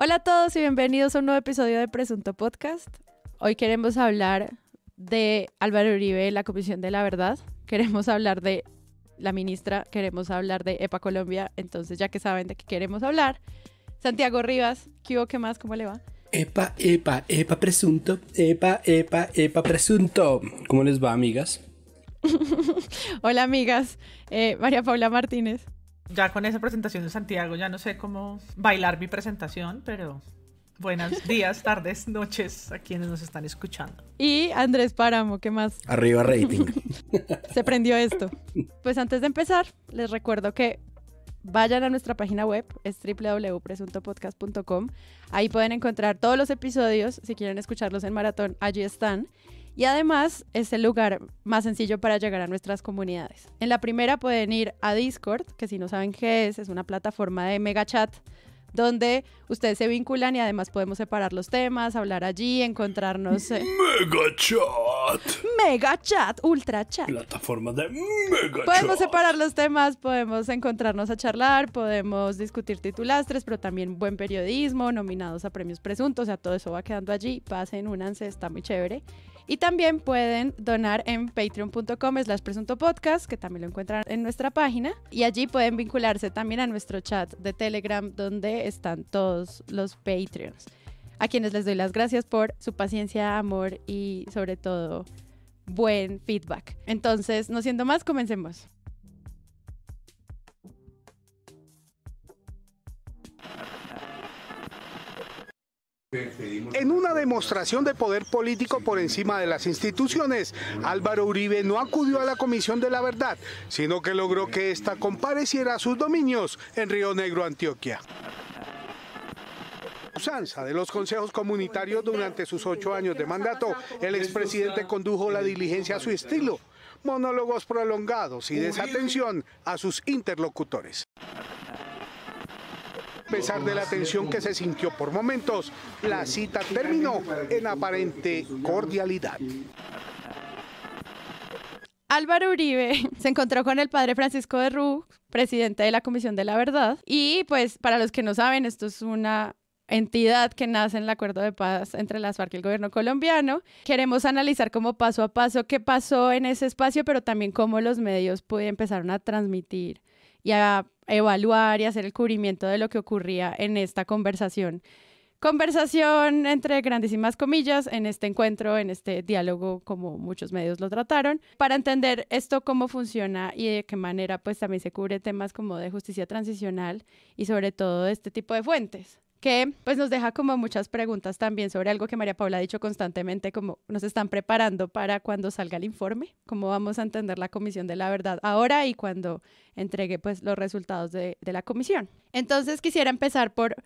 Hola a todos y bienvenidos a un nuevo episodio de Presunto Podcast. Hoy queremos hablar de Álvaro Uribe, la Comisión de la Verdad. Queremos hablar de la ministra, queremos hablar de EPA Colombia. Entonces, ya que saben de qué queremos hablar, Santiago Rivas, ¿qué más? ¿Cómo le va? Epa, epa, epa presunto, epa, epa, epa presunto. ¿Cómo les va, amigas? Hola, amigas. Eh, María Paula Martínez ya con esa presentación de Santiago, ya no sé cómo bailar mi presentación, pero buenos días, tardes, noches a quienes nos están escuchando. Y Andrés Páramo, ¿qué más? Arriba rating. Se prendió esto. Pues antes de empezar, les recuerdo que vayan a nuestra página web, es www.presuntopodcast.com. Ahí pueden encontrar todos los episodios, si quieren escucharlos en maratón, allí están. Y además es el lugar más sencillo para llegar a nuestras comunidades. En la primera pueden ir a Discord, que si no saben qué es, es una plataforma de mega chat donde ustedes se vinculan y además podemos separar los temas, hablar allí, encontrarnos. Eh, mega chat. Mega chat, ultra chat. Plataforma de mega Podemos separar los temas, podemos encontrarnos a charlar, podemos discutir titulastres, pero también buen periodismo, nominados a premios presuntos, o sea, todo eso va quedando allí. Pasen, únanse, está muy chévere. Y también pueden donar en patreon.com Las presunto podcast, que también lo encuentran en nuestra página. Y allí pueden vincularse también a nuestro chat de Telegram, donde están todos los Patreons. A quienes les doy las gracias por su paciencia, amor y sobre todo buen feedback. Entonces, no siendo más, comencemos. En una demostración de poder político por encima de las instituciones, Álvaro Uribe no acudió a la Comisión de la Verdad, sino que logró que ésta compareciera a sus dominios en Río Negro, Antioquia usanza de los consejos comunitarios durante sus ocho años de mandato, el expresidente condujo la diligencia a su estilo, monólogos prolongados y desatención a sus interlocutores. A pesar de la tensión que se sintió por momentos, la cita terminó en aparente cordialidad. Álvaro Uribe se encontró con el padre Francisco de Rú, presidente de la Comisión de la Verdad. Y pues para los que no saben, esto es una entidad que nace en el acuerdo de paz entre las FARC y el gobierno colombiano. Queremos analizar como paso a paso qué pasó en ese espacio, pero también cómo los medios empezaron a transmitir y a evaluar y hacer el cubrimiento de lo que ocurría en esta conversación. Conversación entre grandísimas comillas en este encuentro, en este diálogo, como muchos medios lo trataron, para entender esto cómo funciona y de qué manera pues también se cubre temas como de justicia transicional y sobre todo de este tipo de fuentes que pues nos deja como muchas preguntas también sobre algo que María Paula ha dicho constantemente, como nos están preparando para cuando salga el informe, cómo vamos a entender la comisión de la verdad ahora y cuando entregue pues los resultados de, de la comisión. Entonces quisiera empezar por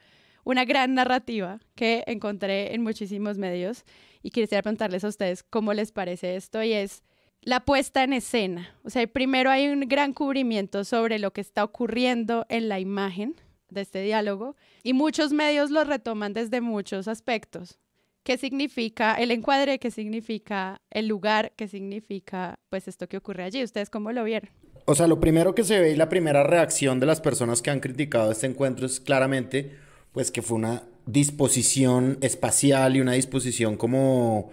una gran narrativa que encontré en muchísimos medios y quisiera preguntarles a ustedes cómo les parece esto y es la puesta en escena. O sea, primero hay un gran cubrimiento sobre lo que está ocurriendo en la imagen de este diálogo, y muchos medios lo retoman desde muchos aspectos. ¿Qué significa el encuadre? ¿Qué significa el lugar? ¿Qué significa pues esto que ocurre allí? ¿Ustedes cómo lo vieron? O sea, lo primero que se ve y la primera reacción de las personas que han criticado este encuentro es claramente pues que fue una disposición espacial y una disposición como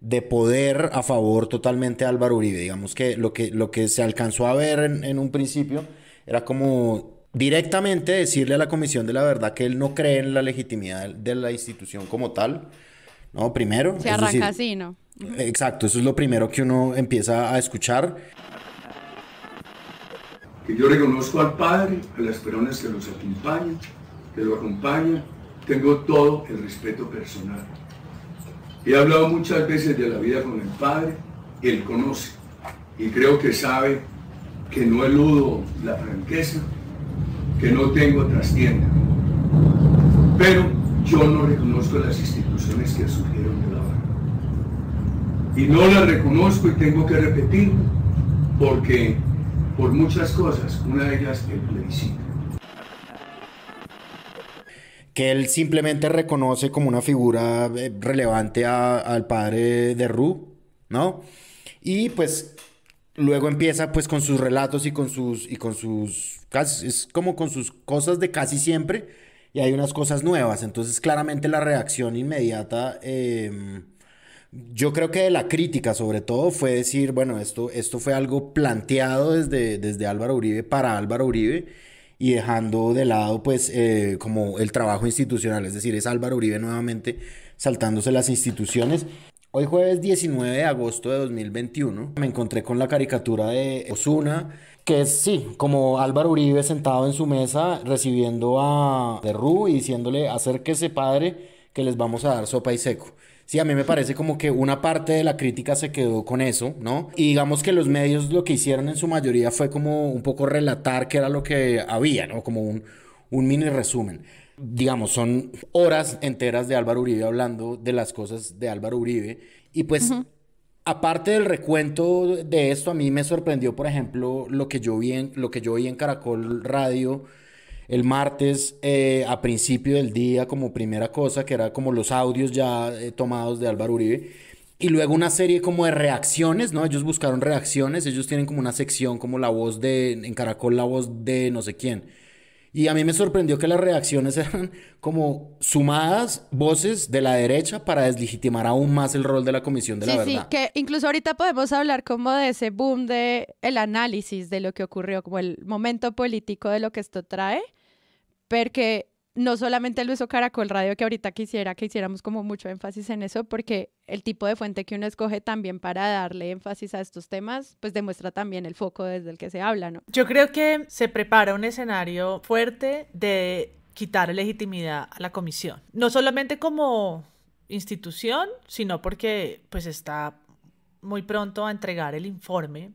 de poder a favor totalmente de Álvaro Uribe. Digamos que lo que, lo que se alcanzó a ver en un principio era como directamente decirle a la Comisión de la Verdad que él no cree en la legitimidad de la institución como tal, ¿no? Primero. Se arranca así, ¿no? Exacto, eso es lo primero que uno empieza a escuchar. Que yo reconozco al Padre, a las personas que los acompañan, que lo acompañan, tengo todo el respeto personal. He hablado muchas veces de la vida con el Padre, él conoce y creo que sabe que no eludo la franqueza, que no tengo trastienda. Pero yo no reconozco las instituciones que surgieron de la Y no las reconozco y tengo que repetir porque por muchas cosas, una de ellas el plebiscito que él simplemente reconoce como una figura eh, relevante al padre de Ru, ¿no? Y pues luego empieza pues con sus relatos y con sus, y con sus es como con sus cosas de casi siempre y hay unas cosas nuevas. Entonces, claramente la reacción inmediata, em, yo creo que de la crítica sobre todo fue decir, bueno, esto, esto fue algo planteado desde, desde Álvaro Uribe para Álvaro Uribe y dejando de lado pues eh, como el trabajo institucional, es decir, es Álvaro Uribe nuevamente saltándose las instituciones. Hoy jueves 19 de agosto de 2021 me encontré con la caricatura de Osuna que es, sí, como Álvaro Uribe sentado en su mesa recibiendo a Ru y diciéndole, acérquese padre, que les vamos a dar sopa y seco. Sí, a mí me parece como que una parte de la crítica se quedó con eso, ¿no? Y digamos que los medios lo que hicieron en su mayoría fue como un poco relatar qué era lo que había, ¿no? Como un, mini resumen. Digamos, son horas enteras de Álvaro Uribe hablando de las cosas de Álvaro Uribe. Y pues Aparte del recuento de esto, a mí me sorprendió, por ejemplo, lo que yo vi en, lo que yo vi en Caracol Radio el martes eh, a principio del día como primera cosa, que era como los audios ya eh, tomados de Álvaro Uribe. Y luego una serie como de reacciones, ¿no? Ellos buscaron reacciones, ellos tienen como una sección como la voz de, en Caracol, la voz de no sé quién. Y a mí me sorprendió que las reacciones eran como sumadas voces de la derecha para deslegitimar aún más el rol de la Comisión de la Verdad. Sí, que incluso ahorita podemos hablar como de ese boom de el análisis de lo que ocurrió, como el momento político de lo que esto trae, porque no solamente el beso caracol radio, que ahorita quisiera que hiciéramos como mucho énfasis en eso, porque el tipo de fuente que uno escoge también para darle énfasis a estos temas, pues demuestra también el foco desde el que se habla, ¿no? Yo creo que se prepara un escenario fuerte de quitar legitimidad a la comisión, no solamente como institución, sino porque pues está muy pronto a entregar el informe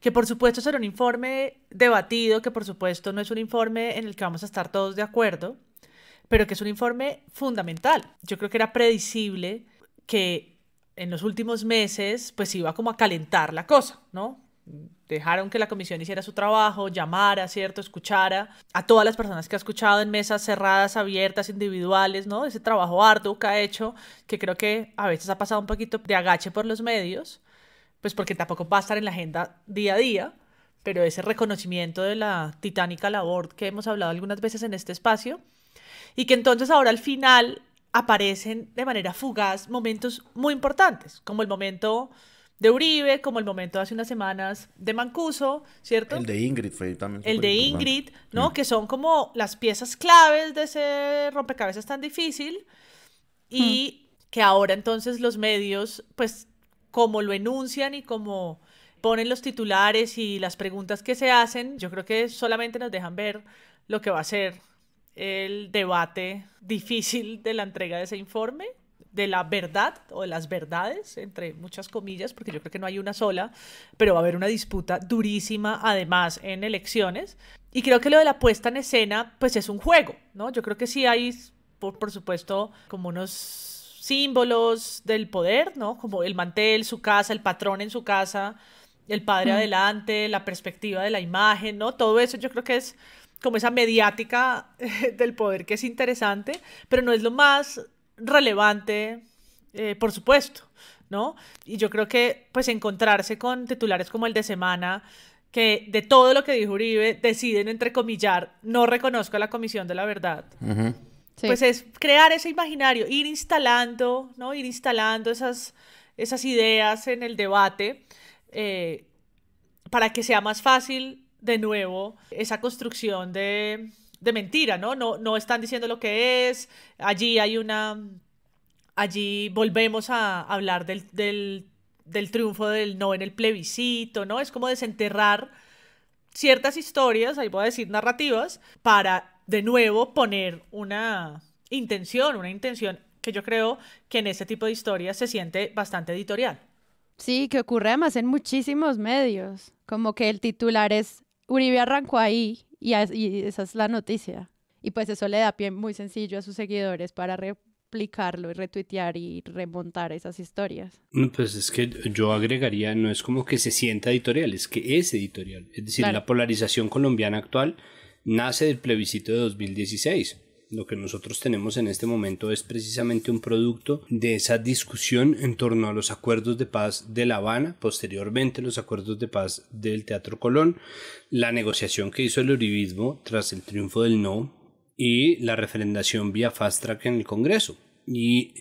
que por supuesto será un informe debatido, que por supuesto no es un informe en el que vamos a estar todos de acuerdo, pero que es un informe fundamental. Yo creo que era predecible que en los últimos meses pues iba como a calentar la cosa, ¿no? Dejaron que la comisión hiciera su trabajo, llamara, ¿cierto? Escuchara a todas las personas que ha escuchado en mesas cerradas, abiertas, individuales, ¿no? Ese trabajo arduo que ha hecho, que creo que a veces ha pasado un poquito de agache por los medios, pues porque tampoco va a estar en la agenda día a día, pero ese reconocimiento de la titánica labor que hemos hablado algunas veces en este espacio, y que entonces ahora al final aparecen de manera fugaz momentos muy importantes, como el momento de Uribe, como el momento hace unas semanas de Mancuso, ¿cierto? El de Ingrid fue también. El de Ingrid, ¿no? Mm. Que son como las piezas claves de ese rompecabezas tan difícil y mm. que ahora entonces los medios, pues como lo enuncian y como ponen los titulares y las preguntas que se hacen, yo creo que solamente nos dejan ver lo que va a ser el debate difícil de la entrega de ese informe, de la verdad o de las verdades, entre muchas comillas, porque yo creo que no hay una sola, pero va a haber una disputa durísima además en elecciones. Y creo que lo de la puesta en escena, pues es un juego, ¿no? Yo creo que sí hay, por, supuesto, como unos símbolos del poder, ¿no? Como el mantel, su casa, el patrón en su casa, el padre mm. adelante, la perspectiva de la imagen, ¿no? Todo eso yo creo que es como esa mediática del poder que es interesante, pero no es lo más relevante, eh, por supuesto, ¿no? Y yo creo que pues encontrarse con titulares como el de semana, que de todo lo que dijo Uribe deciden entrecomillar, no reconozco a la Comisión de la Verdad. Pues es crear ese imaginario, ir instalando, ¿no? Ir instalando esas, esas ideas en el debate eh, para que sea más fácil de nuevo esa construcción de, mentira, ¿no? ¿no? No están diciendo lo que es, allí hay una... Allí volvemos a hablar del, del, del triunfo del no en el plebiscito, ¿no? Es como desenterrar ciertas historias, ahí voy a decir narrativas, para de nuevo poner una intención, una intención que yo creo que en este tipo de historias se siente bastante editorial. Sí, que ocurre además en muchísimos medios, como que el titular es Uribe arrancó ahí y, esa es la noticia. Y pues eso le da pie muy sencillo a sus seguidores para replicarlo y retuitear y remontar esas historias. Mm, pues es que yo agregaría, no es como que se sienta editorial, es que es editorial. Es decir, la polarización colombiana actual nace del plebiscito de 2016 lo que nosotros tenemos en este momento es precisamente un producto de esa discusión en torno a los acuerdos de paz de La Habana, posteriormente los acuerdos de paz del Teatro Colón, la negociación que hizo el Uribismo tras el triunfo del no y la referendación vía fast track en el Congreso. Y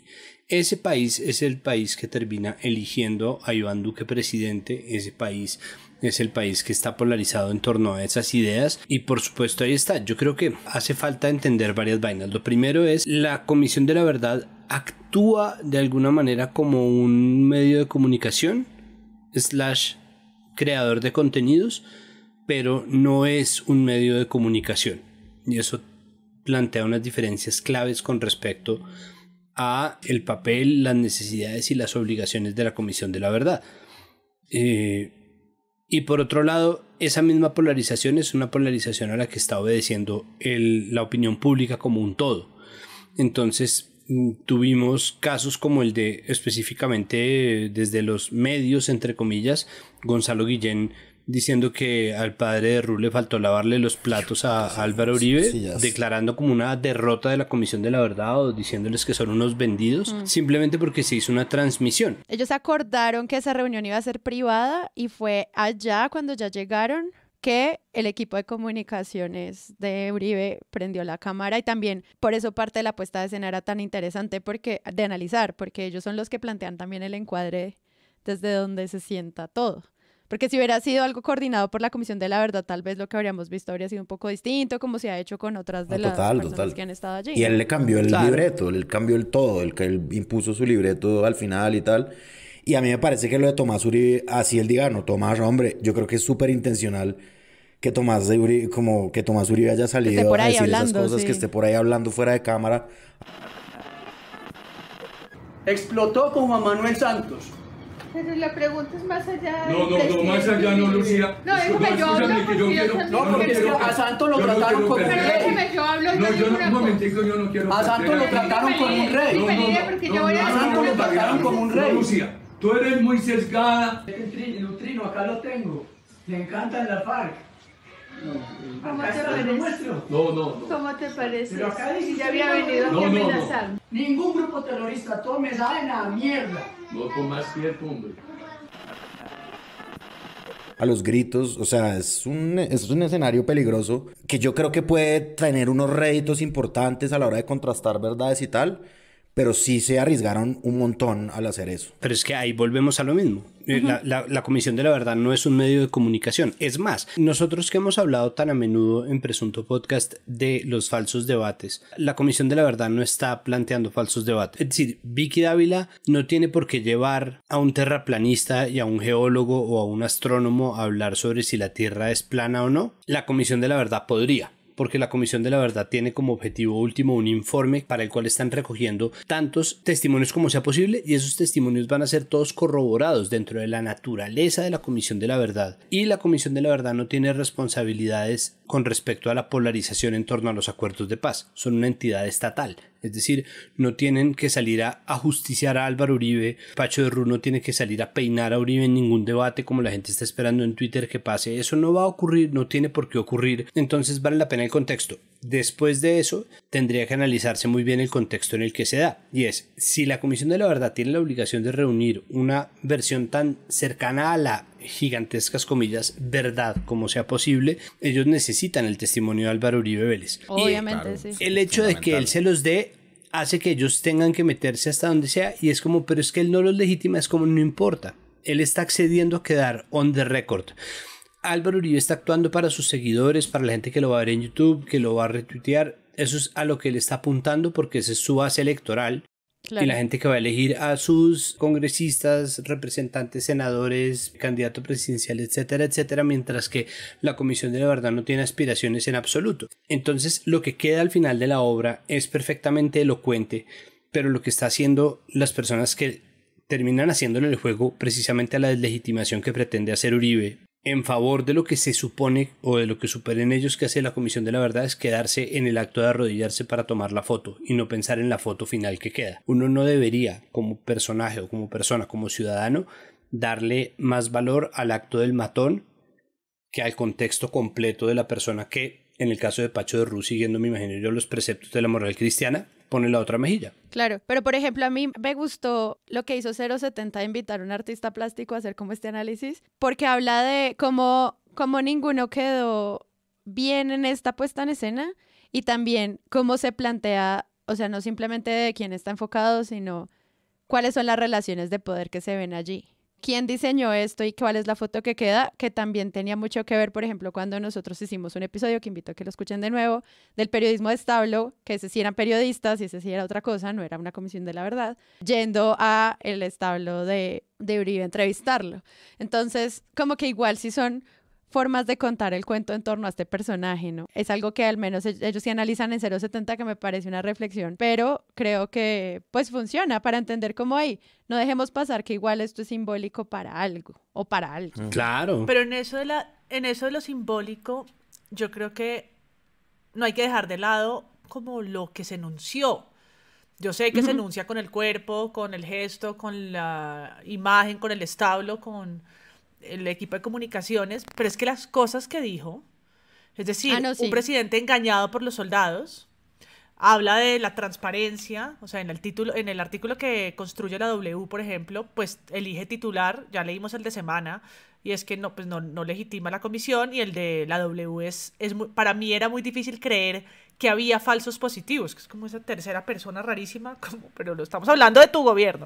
ese país es el país que termina eligiendo a Iván Duque presidente, ese país es el país que está polarizado en torno a esas ideas y por supuesto ahí está. Yo creo que hace falta entender varias vainas. Lo primero es la Comisión de la Verdad actúa de alguna manera como un medio de comunicación slash creador de contenidos, pero no es un medio de comunicación. Y eso plantea unas diferencias claves con respecto a el papel, las necesidades y las obligaciones de la Comisión de la Verdad. Eh, y por otro lado, esa misma polarización es una polarización a la que está obedeciendo la opinión pública como un todo. Entonces, mm, tuvimos casos como el de específicamente desde los medios, entre comillas, Gonzalo Guillén diciendo que al padre de Ru le faltó lavarle los platos a Álvaro Uribe, declarando como una derrota de la Comisión de la Verdad o diciéndoles que son unos vendidos, mm. simplemente porque se hizo una transmisión. Ellos acordaron que esa reunión iba a ser privada y fue allá cuando ya llegaron que el equipo de comunicaciones de Uribe prendió la cámara y también por eso parte de la puesta de escena era tan interesante porque, de analizar, porque ellos son los que plantean también el encuadre desde donde se sienta todo. Porque si hubiera sido algo coordinado por la Comisión de la Verdad, tal vez lo que habríamos visto habría sido un poco distinto, como se ha hecho con otras de ah, las que han estado allí. Y él le cambió el libreto, él cambió el todo, el que él impuso su libreto al final y tal. Y a mí me parece que lo de Tomás Uribe, así él diga, no, Tomás, hombre, yo creo que es súper intencional que Tomás Uribe, como que Tomás haya salido a decir esas cosas, que esté por ahí hablando fuera de cámara. Explotó con Juan Manuel Santos pero la pregunta es más allá. No, no, no, más allá no, Lucía. No, que yo hablo porque yo quiero. No, porque es que a Santos lo trataron como un rey. yo hablo. No, yo no, un yo no quiero. A Santos lo trataron como un rey. No, no, a Santo lo trataron como un rey. Lucía, tú eres muy sesgada. El trino, acá lo tengo. Le en la FARC. ¿Cómo te parece? No, no, no. ¿Cómo te parece? Pero acá dice ya había venido a amenazar. Ningún grupo terrorista tome esa mierda. No más cierto, hombre. A los gritos, o sea, es un, es un escenario peligroso que yo creo que puede tener unos réditos importantes a la hora de contrastar verdades y tal, pero sí se arriesgaron un montón al hacer eso. Pero es que ahí volvemos a lo mismo eh, la, la, Comisión de la Verdad no es un medio de comunicación. Es más, nosotros que hemos hablado tan a menudo en Presunto Podcast de los falsos debates, la Comisión de la Verdad no está planteando falsos debates. Es decir, Vicky Dávila no tiene por qué llevar a un terraplanista y a un geólogo o a un astrónomo a hablar sobre si la Tierra es plana o no. La Comisión de la Verdad podría porque la Comisión de la Verdad tiene como objetivo último un informe para el cual están recogiendo tantos testimonios como sea posible y esos testimonios van a ser todos corroborados dentro de la naturaleza de la Comisión de la Verdad. Y la Comisión de la Verdad no tiene responsabilidades con respecto a la polarización en torno a los acuerdos de paz. Son una entidad estatal. Es decir, no tienen que salir a, ajusticiar a Álvaro Uribe, Pacho de Ru no tiene que salir a peinar a Uribe en ningún debate como la gente está esperando en Twitter que pase. Eso no va a ocurrir, no tiene por qué ocurrir. Entonces vale la pena el contexto. Después de eso, tendría que analizarse muy bien el contexto en el que se da. Y es, si la Comisión de la Verdad tiene la obligación de reunir una versión tan cercana a la gigantescas comillas, verdad como sea posible, ellos necesitan el testimonio de Álvaro Uribe Vélez. Obviamente, sí. El hecho de que él se los dé hace que ellos tengan que meterse hasta donde sea y es como, pero es que él no los legitima, es como no importa. Él está accediendo a quedar on the record. Álvaro Uribe está actuando para sus seguidores, para la gente que lo va a ver en YouTube, que lo va a retuitear. Eso es a lo que él está apuntando porque esa es su base electoral y la gente que va a elegir a sus congresistas, representantes, senadores, candidato presidencial, etcétera, etcétera, mientras que la comisión de la verdad no tiene aspiraciones en absoluto. Entonces, lo que queda al final de la obra es perfectamente elocuente, pero lo que está haciendo las personas que terminan haciéndole el juego precisamente a la deslegitimación que pretende hacer Uribe en favor de lo que se supone o de lo que superen ellos que hace la Comisión de la Verdad es quedarse en el acto de arrodillarse para tomar la foto y no pensar en la foto final que queda. Uno no debería, como personaje o como persona, como ciudadano, darle más valor al acto del matón que al contexto completo de la persona que, en el caso de Pacho de Rú, siguiendo me imagino yo los preceptos de la moral cristiana, ponen la otra mejilla. Claro, pero por ejemplo, a mí me gustó lo que hizo 070 invitar a un artista plástico a hacer como este análisis, porque habla de cómo, cómo ninguno quedó bien en esta puesta en escena y también cómo se plantea, o sea, no simplemente de quién está enfocado, sino cuáles son las relaciones de poder que se ven allí quién diseñó esto y cuál es la foto que queda, que también tenía mucho que ver, por ejemplo, cuando nosotros hicimos un episodio, que invito a que lo escuchen de nuevo, del periodismo de establo, que ese sí eran periodistas y ese sí era otra cosa, no era una comisión de la verdad, yendo a el establo de, de Uribe a entrevistarlo. Entonces, como que igual si son formas de contar el cuento en torno a este personaje, ¿no? Es algo que al menos e-, ellos sí analizan en 070 que me parece una reflexión, pero creo que pues funciona para entender cómo hay, no dejemos pasar que igual esto es simbólico para algo o para algo. Mm. Claro. Pero en eso de la en eso de lo simbólico, yo creo que no hay que dejar de lado como lo que se enunció. Yo sé que se enuncia con el cuerpo, con el gesto, con la imagen, con el establo, con el equipo de comunicaciones, pero es que las cosas que dijo, es decir, ah, un presidente engañado por los soldados, habla de la transparencia, o sea, en el título, en el artículo que construye la W, por ejemplo, pues elige titular, ya leímos el de semana, y es que no, pues no, no legitima la comisión, y el de la W es, para mí era muy difícil creer que había falsos positivos, que es como esa tercera persona rarísima, como, pero lo estamos hablando de tu gobierno.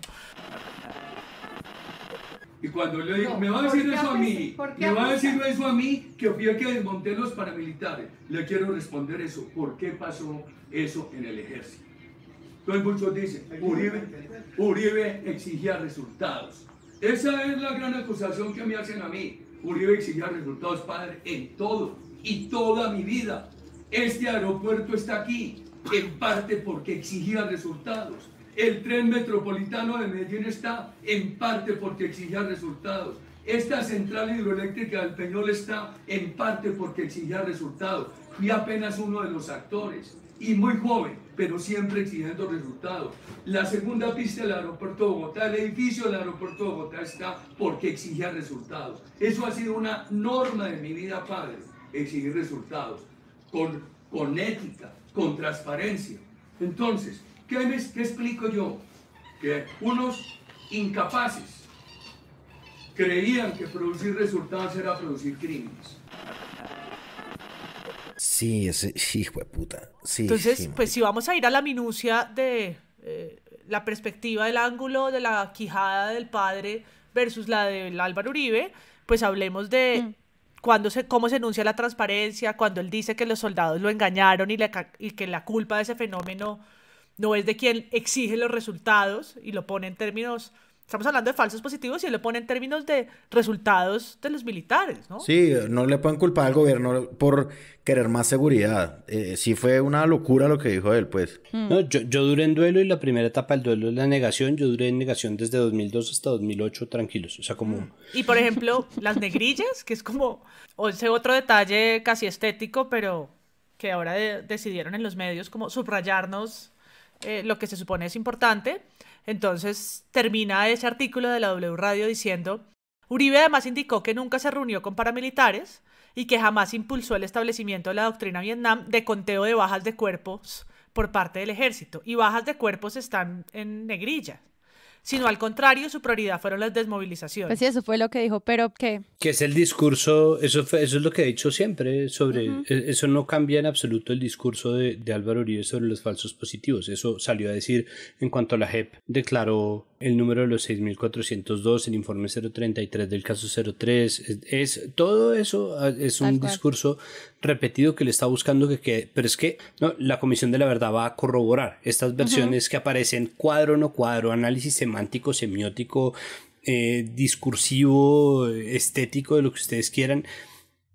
Y cuando le digo, me va a decir eso a mí, me va a decir eso a mí, que fui que desmonté los paramilitares. Le quiero responder eso. ¿Por qué pasó eso en el ejército? Entonces muchos dicen, Uribe, Uribe exigía resultados. Esa es la gran acusación que me hacen a mí. Uribe exigía resultados, padre, en todo y toda mi vida. Este aeropuerto está aquí, en parte porque exigía resultados. El tren metropolitano de Medellín está en parte porque exige resultados. Esta central hidroeléctrica del Peñol está en parte porque exige resultados. Fui apenas uno de los actores y muy joven, pero siempre exigiendo resultados. La segunda pista del aeropuerto de Bogotá, el edificio del aeropuerto de Bogotá está porque exige resultados. Eso ha sido una norma de mi vida, padre, exigir resultados con, con ética, con transparencia. Entonces, ¿Qué, explico yo? Que unos incapaces creían que producir resultados era producir crímenes. Sí, ese hijo de puta. Entonces, pues si vamos a ir a la minucia de eh, la perspectiva del ángulo de la quijada del padre versus la del Álvaro Uribe, pues hablemos de mm. cuando se, cómo se enuncia la transparencia, cuando él dice que los soldados lo engañaron y que la culpa de ese fenómeno no es de quien exige los resultados y lo pone en términos estamos hablando de falsos positivos y lo pone en términos de resultados de los militares, ¿no? Sí, no le pueden culpar al gobierno por querer más seguridad. Eh, sí fue una locura lo que dijo él, pues. Hmm. yo, yo, duré en duelo y la primera etapa del duelo es la negación. Yo duré en negación desde 2002 hasta 2008 tranquilos, o sea, como... Hmm. Y por ejemplo, las negrillas, que es como o ese otro detalle casi estético, pero que ahora decidieron en los medios como subrayarnos eh, lo que se supone es importante. Entonces termina ese artículo de la W Radio diciendo, Uribe además indicó que nunca se reunió con paramilitares y que jamás impulsó el establecimiento de la doctrina Vietnam de conteo de bajas de cuerpos por parte del ejército. Y bajas de cuerpos están en negrilla sino al contrario, su prioridad fueron las desmovilizaciones. Pues sí, eso fue lo que dijo, pero ¿qué? Que es el discurso, eso, eso es lo que he dicho siempre sobre, e, eso no cambia en absoluto el discurso de, de Álvaro Uribe sobre los falsos positivos, eso salió a decir en cuanto a la JEP declaró el número de los 6402, el informe 033 del caso 03, es, todo eso ah, es un discurso repetido que le está buscando que quede, pero es que la Comisión de la Verdad va a corroborar estas versiones que aparecen cuadro no cuadro, análisis semántico, semiótico, eh, discursivo, estético, de lo que ustedes quieran.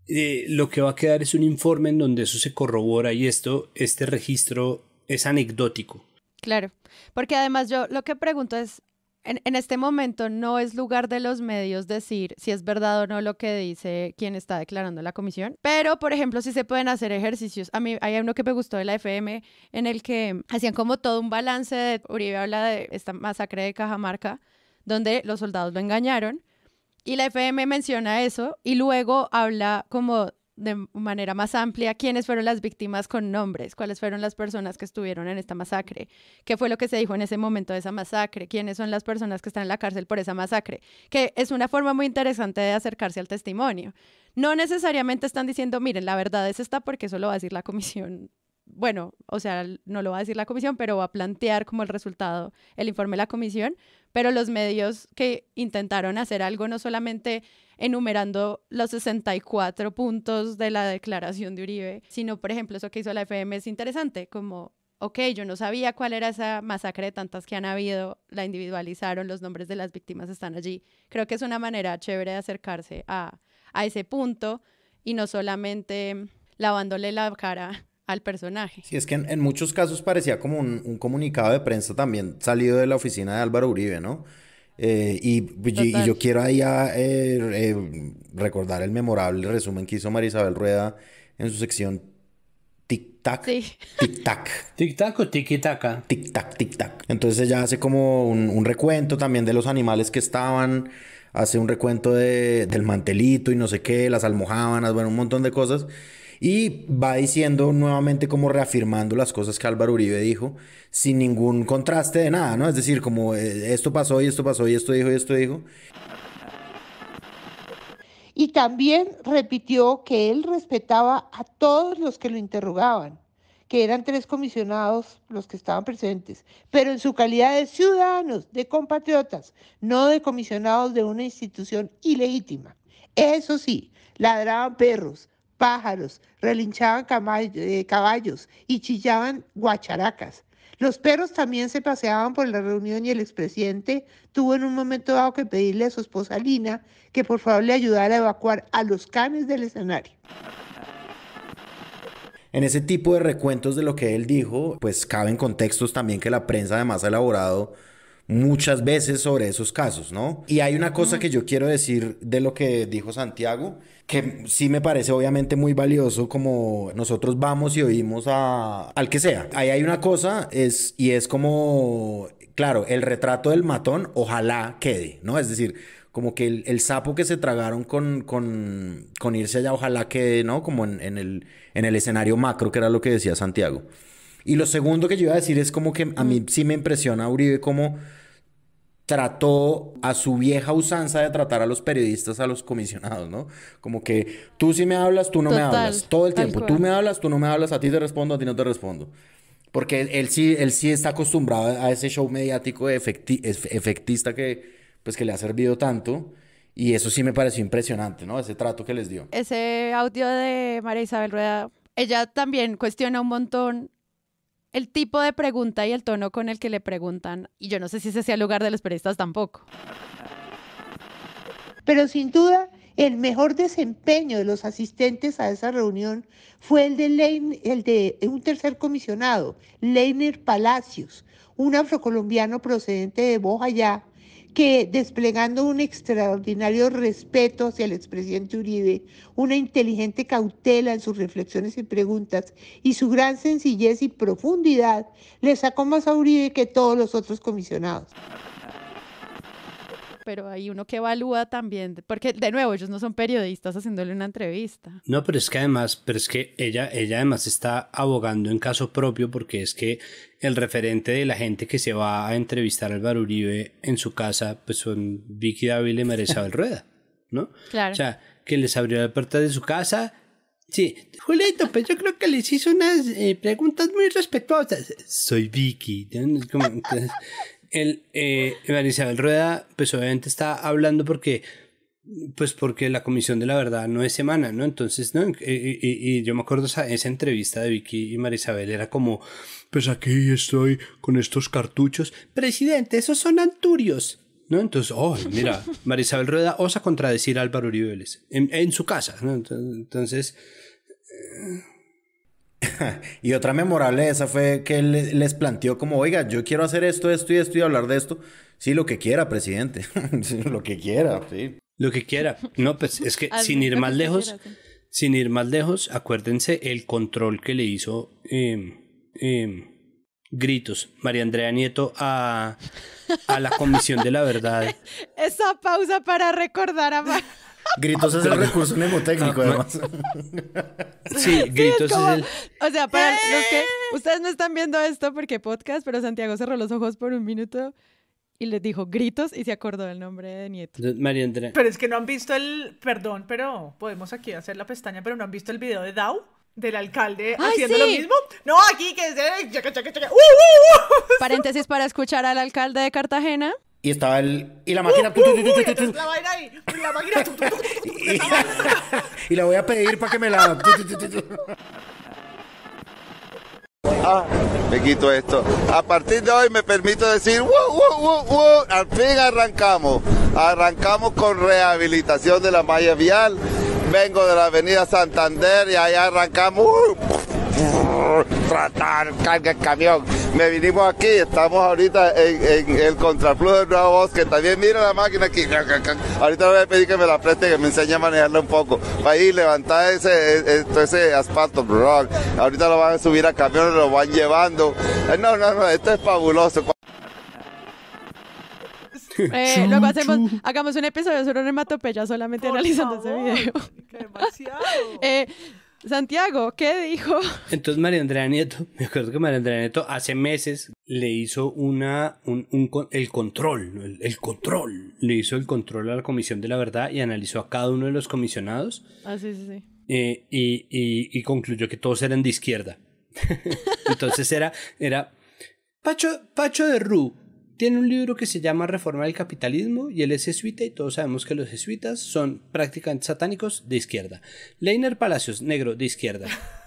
Eh, lo que va a quedar es un informe en donde eso se corrobora y esto, este registro es anecdótico. Claro, porque además yo lo que pregunto es, en, este momento no es lugar de los medios decir si es verdad o no lo que dice quien está declarando la comisión, pero por ejemplo si se pueden hacer ejercicios. A mí hay uno que me gustó de la FM en el que hacían como todo un balance de Uribe habla de esta masacre de Cajamarca donde los soldados lo engañaron y la FM menciona eso y luego habla como de manera más amplia quiénes fueron las víctimas con nombres, cuáles fueron las personas que estuvieron en esta masacre, qué fue lo que se dijo en ese momento de esa masacre, quiénes son las personas que están en la cárcel por esa masacre, que es una forma muy interesante de acercarse al testimonio. No necesariamente están diciendo, miren, la verdad es esta porque eso lo va a decir la comisión bueno, o sea, no lo va a decir la comisión, pero va a plantear como el resultado el informe de la comisión, pero los medios que intentaron hacer algo no solamente enumerando los 64 puntos de la declaración de Uribe, sino, por ejemplo, eso que hizo la FM es interesante, como, ok, yo no sabía cuál era esa masacre de tantas que han habido, la individualizaron, los nombres de las víctimas están allí. Creo que es una manera chévere de acercarse a, a ese punto y no solamente lavándole la cara al personaje. Sí, es que en, muchos casos parecía como un, comunicado de prensa también salido de la oficina de Álvaro Uribe, ¿no? Eh, y, yo quiero ahí ah, eh, eh, recordar el memorable resumen que hizo María Isabel Rueda en su sección Tic-Tac. Sí. Tic-Tac. ¿Tic-Tac o tiki Tic-Tac, Tic-Tac. Entonces ella hace como un, recuento también de los animales que estaban hace un recuento de, del mantelito y no sé qué, las almohábanas, bueno, un montón de cosas. Y va diciendo nuevamente como reafirmando las cosas que Álvaro Uribe dijo, sin ningún contraste de nada, ¿no? Es decir, como eh, esto pasó y esto pasó y esto dijo y esto dijo. Y también repitió que él respetaba a todos los que lo interrogaban, que eran tres comisionados los que estaban presentes, pero en su calidad de ciudadanos, de compatriotas, no de comisionados de una institución ilegítima. Eso sí, ladraban perros, pájaros, relinchaban eh, caballos y chillaban guacharacas. Los perros también se paseaban por la reunión y el expresidente tuvo en un momento dado que pedirle a su esposa Lina que por favor le ayudara a evacuar a los canes del escenario. En ese tipo de recuentos de lo que él dijo, pues caben contextos también que la prensa además ha elaborado muchas veces sobre esos casos, ¿no? Y hay una cosa que yo quiero decir de lo que dijo Santiago, que sí me parece obviamente muy valioso como nosotros vamos y oímos a, al que sea. Ahí hay una cosa es, y es como, claro, el retrato del matón ojalá quede, ¿no? Es decir, como que el, sapo que se tragaron con, con, irse allá ojalá quede, ¿no? Como en, el, en el escenario macro, que era lo que decía Santiago. Y lo segundo que yo iba a decir es como que a mí mm. sí me impresiona Uribe como trató a su vieja usanza de tratar a los periodistas, a los comisionados, ¿no? Como que tú sí me hablas, tú no me hablas, todo el tiempo. Tú me hablas, tú no me hablas, a ti te respondo, a ti no te respondo. Porque él, sí, él sí está acostumbrado a ese show mediático efectista que, pues, que le ha servido tanto. Y eso sí me pareció impresionante, ¿no? Ese trato que les dio. Ese audio de María Isabel Rueda, ella también cuestiona un montón el tipo de pregunta y el tono con el que le preguntan, y yo no sé si ese sea el lugar de los periodistas tampoco. Pero sin duda, el mejor desempeño de los asistentes a esa reunión fue el de, el de un tercer comisionado, Leiner Palacios, un afrocolombiano procedente de Bojayá, que desplegando un extraordinario respeto hacia el expresidente Uribe, una inteligente cautela en sus reflexiones y preguntas y su gran sencillez y profundidad, le sacó más a Uribe que todos los otros comisionados pero hay uno que evalúa también, porque de nuevo, ellos no son periodistas haciéndole una entrevista. No, pero es que además, pero es que ella, ella además está abogando en caso propio porque es que el referente de la gente que se va a entrevistar al Álvaro Uribe en su casa, pues son Vicky Dávila y María Rueda, ¿no? Claro. O sea, que les abrió la puerta de su casa, Sí, Julito, pues yo creo que les hizo unas eh, preguntas muy respetuosas. Soy Vicky. ¿no? Como, el, María eh, Isabel Rueda, pues obviamente está hablando porque, pues porque la Comisión de la Verdad no es semana, ¿no? Entonces, ¿no? Y, yo me acuerdo esa, esa, entrevista de Vicky y María Isabel era como, pues aquí estoy con estos cartuchos. Presidente, esos son anturios. ¿No? Entonces, oh, mira, Marisabel Rueda osa contradecir a Álvaro Uribe en, su casa, ¿no? Entonces, eh, y otra memorable esa fue que él les planteó como, oiga, yo quiero hacer esto, esto y esto y hablar de esto. Sí, lo que quiera, presidente. lo que quiera, sí. Lo que quiera. No, pues es que sin ir más lejos, sin ir más lejos, acuérdense el control que le hizo em, em, gritos María Andrea Nieto a, a la Comisión de la Verdad. Esa pausa para recordar a... Gritos es el recurso mnemotécnico, además. Sí, gritos es, el. O sea, para ¡Eh! los que. Ustedes no están viendo esto porque podcast, pero Santiago cerró los ojos por un minuto y les dijo gritos y se acordó del nombre de Nieto. María Andrea. Pero es que no han visto el. Perdón, pero podemos aquí hacer la pestaña, pero no han visto el video de Dow del alcalde haciendo lo mismo. No, aquí que es ¡Uh, uh, uh! Paréntesis para escuchar al alcalde de Cartagena. Y estaba el. Y la máquina. Y la voy a pedir para que me la. Ah, me quito esto. A partir de hoy me permito decir, al fin arrancamos. Arrancamos con rehabilitación de la malla vial. Vengo de la avenida Santander y ahí arrancamos tratar, carga el camión. Me vinimos aquí, estamos ahorita en, el contraflujo de Nuevo Bosque que también mira la máquina aquí. Ahorita voy a pedir que me la preste, que me enseñe a manejarla un poco. Para ir, levantar ese, e, ese, asfalto, Ahorita lo van a subir a camión, lo van llevando. Eh, no, no, no, esto es fabuloso. Eh, luego hacemos, hagamos un episodio sobre hematopeya solamente analizando ese video. Eh, Santiago, ¿qué dijo? Entonces María Andrea Nieto, me acuerdo que María Andrea Nieto hace meses le hizo una, el control, el, control, le hizo el control a la Comisión de la Verdad y analizó a cada uno de los comisionados. Ah, sí, sí, sí. Eh, y, concluyó que todos eran de izquierda. Entonces era, era Pacho, Pacho de Rú, tiene un libro que se llama Reforma del Capitalismo y él es jesuita y todos sabemos que los jesuitas son prácticamente satánicos de izquierda. Leiner Palacios, negro de izquierda.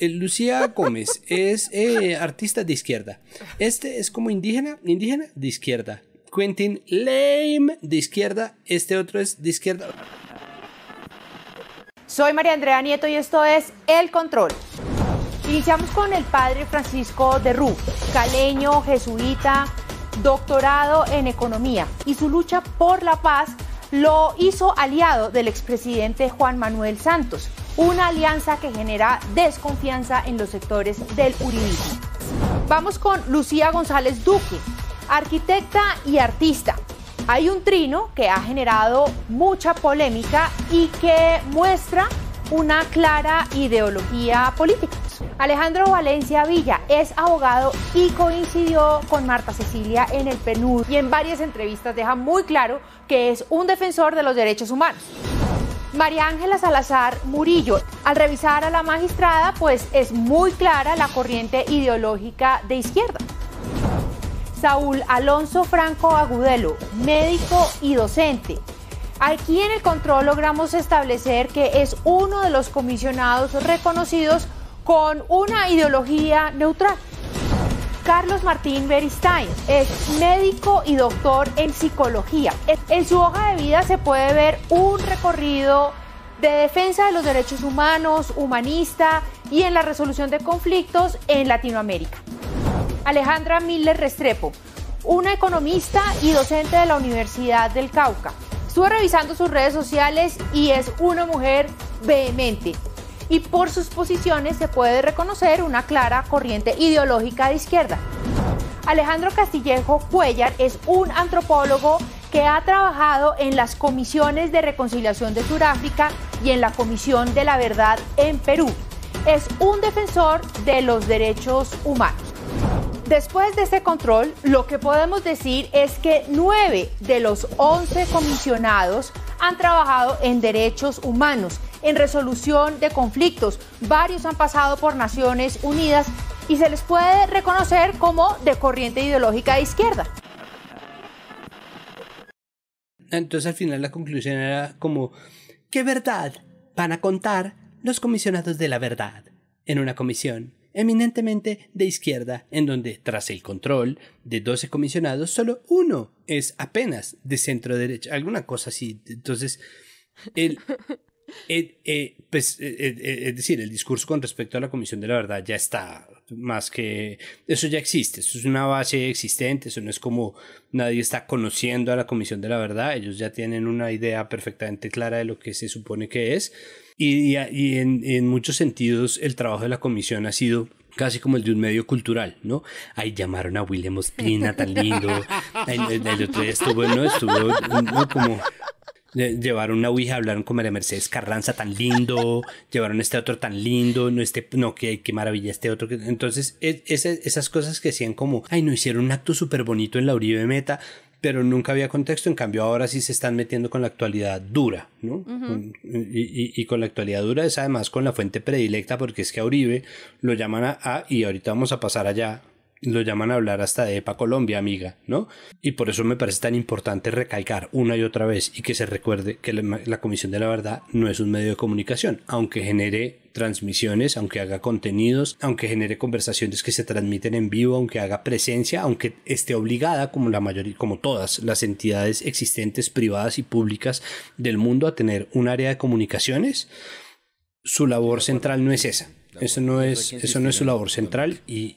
Eh, Lucía Gómez es eh, artista de izquierda. Este es como indígena, indígena de izquierda. Quentin Lame de izquierda. Este otro es de izquierda. Soy María Andrea Nieto y esto es El Control. Iniciamos con el padre Francisco de Rú, caleño, jesuita, doctorado en economía y su lucha por la paz lo hizo aliado del expresidente Juan Manuel Santos, una alianza que genera desconfianza en los sectores del uribismo. Vamos con Lucía González Duque, arquitecta y artista. Hay un trino que ha generado mucha polémica y que muestra una clara ideología política. Alejandro Valencia Villa es abogado y coincidió con Marta Cecilia en el PNUD y en varias entrevistas deja muy claro que es un defensor de los derechos humanos. María Ángela Salazar Murillo. Al revisar a la magistrada, pues es muy clara la corriente ideológica de izquierda. Saúl Alonso Franco Agudelo, médico y docente. Aquí en el control logramos establecer que es uno de los comisionados reconocidos con una ideología neutral. Carlos Martín Beristain es médico y doctor en psicología. En su hoja de vida se puede ver un recorrido de defensa de los derechos humanos, humanista y en la resolución de conflictos en Latinoamérica. Alejandra Miller Restrepo, una economista y docente de la Universidad del Cauca. Estuve revisando sus redes sociales y es una mujer vehemente, y por sus posiciones se puede reconocer una clara corriente ideológica de izquierda. Alejandro Castillejo Cuellar es un antropólogo que ha trabajado en las comisiones de reconciliación de Sudáfrica y en la Comisión de la Verdad en Perú. Es un defensor de los derechos humanos. Después de este control, lo que podemos decir es que nueve de los once comisionados han trabajado en derechos humanos, en resolución de conflictos. Varios han pasado por Naciones Unidas y se les puede reconocer como de corriente ideológica de izquierda. Entonces al final la conclusión era como, ¿qué verdad van a contar los comisionados de la verdad en una comisión? eminentemente de izquierda, en donde, tras el control de 12 comisionados, solo uno es apenas de centro derecha, alguna cosa así. Entonces, el, eh, pues, eh, eh, es decir, el discurso con respecto a la Comisión de la Verdad ya está más que eso ya existe, eso es una base existente, eso no es como nadie está conociendo a la Comisión de la Verdad, ellos ya tienen una idea perfectamente clara de lo que se supone que es y, y en, en muchos sentidos el trabajo de la Comisión ha sido casi como el de un medio cultural, ¿no? Ahí llamaron a William Ospina, tan lindo. El, el, estuvo, como Llevaron una Ouija, hablaron con María Mercedes Carranza tan lindo, llevaron este otro tan lindo, no este, no, qué, qué maravilla este otro. Entonces, e, es, esas, cosas que hacían como, ay, no hicieron un acto súper bonito en la Uribe Meta, pero nunca había contexto. En cambio, ahora sí se están metiendo con la actualidad dura, ¿no? y, con la actualidad dura es además con la fuente predilecta, porque es que a Uribe lo llaman a y ahorita vamos a pasar allá lo llaman a hablar hasta de EPA Colombia, amiga, ¿no? Y por eso me parece tan importante recalcar una y otra vez y que se recuerde que la, Comisión de la Verdad no es un medio de comunicación, aunque genere transmisiones, aunque haga contenidos, aunque genere conversaciones que se transmiten en vivo, aunque haga presencia, aunque esté obligada como la mayoría, como todas las entidades existentes privadas y públicas del mundo a tener un área de comunicaciones, su labor central no es esa. Eso no es, eso no es su labor central y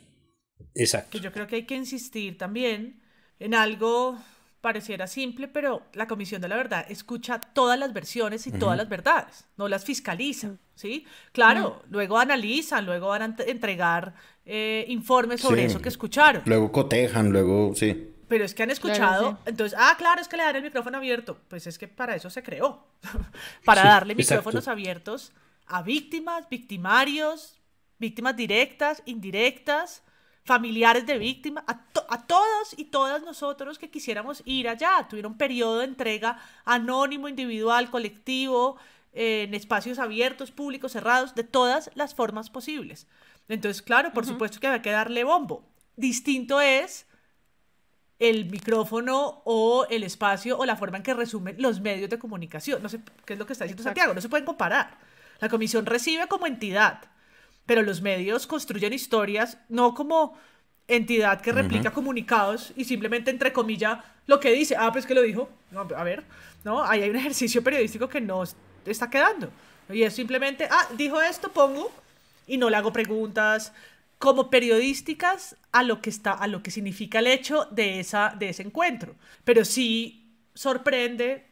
Exacto. Pues yo creo que hay que insistir también en algo pareciera simple, pero la Comisión de la Verdad escucha todas las versiones y todas las verdades, no las fiscaliza, ¿sí? Claro, luego analizan, luego van a entregar eh, informes sobre eso que escucharon. Luego cotejan, luego, sí. Pero es que han escuchado, entonces, ah, claro, es que le dan el micrófono abierto. Pues es que para eso se creó, para darle micrófonos abiertos a víctimas, victimarios, víctimas directas, indirectas, familiares de víctimas, a, a, todos y todas nosotros que quisiéramos ir allá. Tuvieron periodo de entrega anónimo, individual, colectivo, en espacios abiertos, públicos, cerrados, de todas las formas posibles. Entonces, claro, por supuesto que había que darle bombo. Distinto es el micrófono o el espacio o la forma en que resumen los medios de comunicación. No sé qué es lo que está diciendo Santiago, no se pueden comparar. La comisión recibe como entidad pero los medios construyen historias no como entidad que replica comunicados y simplemente entre comillas lo que dice, ah, pues que lo dijo, no, a ver, no, ahí hay un ejercicio periodístico que no está quedando. Y es simplemente, ah, dijo esto, pongo, y no le hago preguntas como periodísticas a lo que está, a lo que significa el hecho de, esa, de ese encuentro. Pero sí sorprende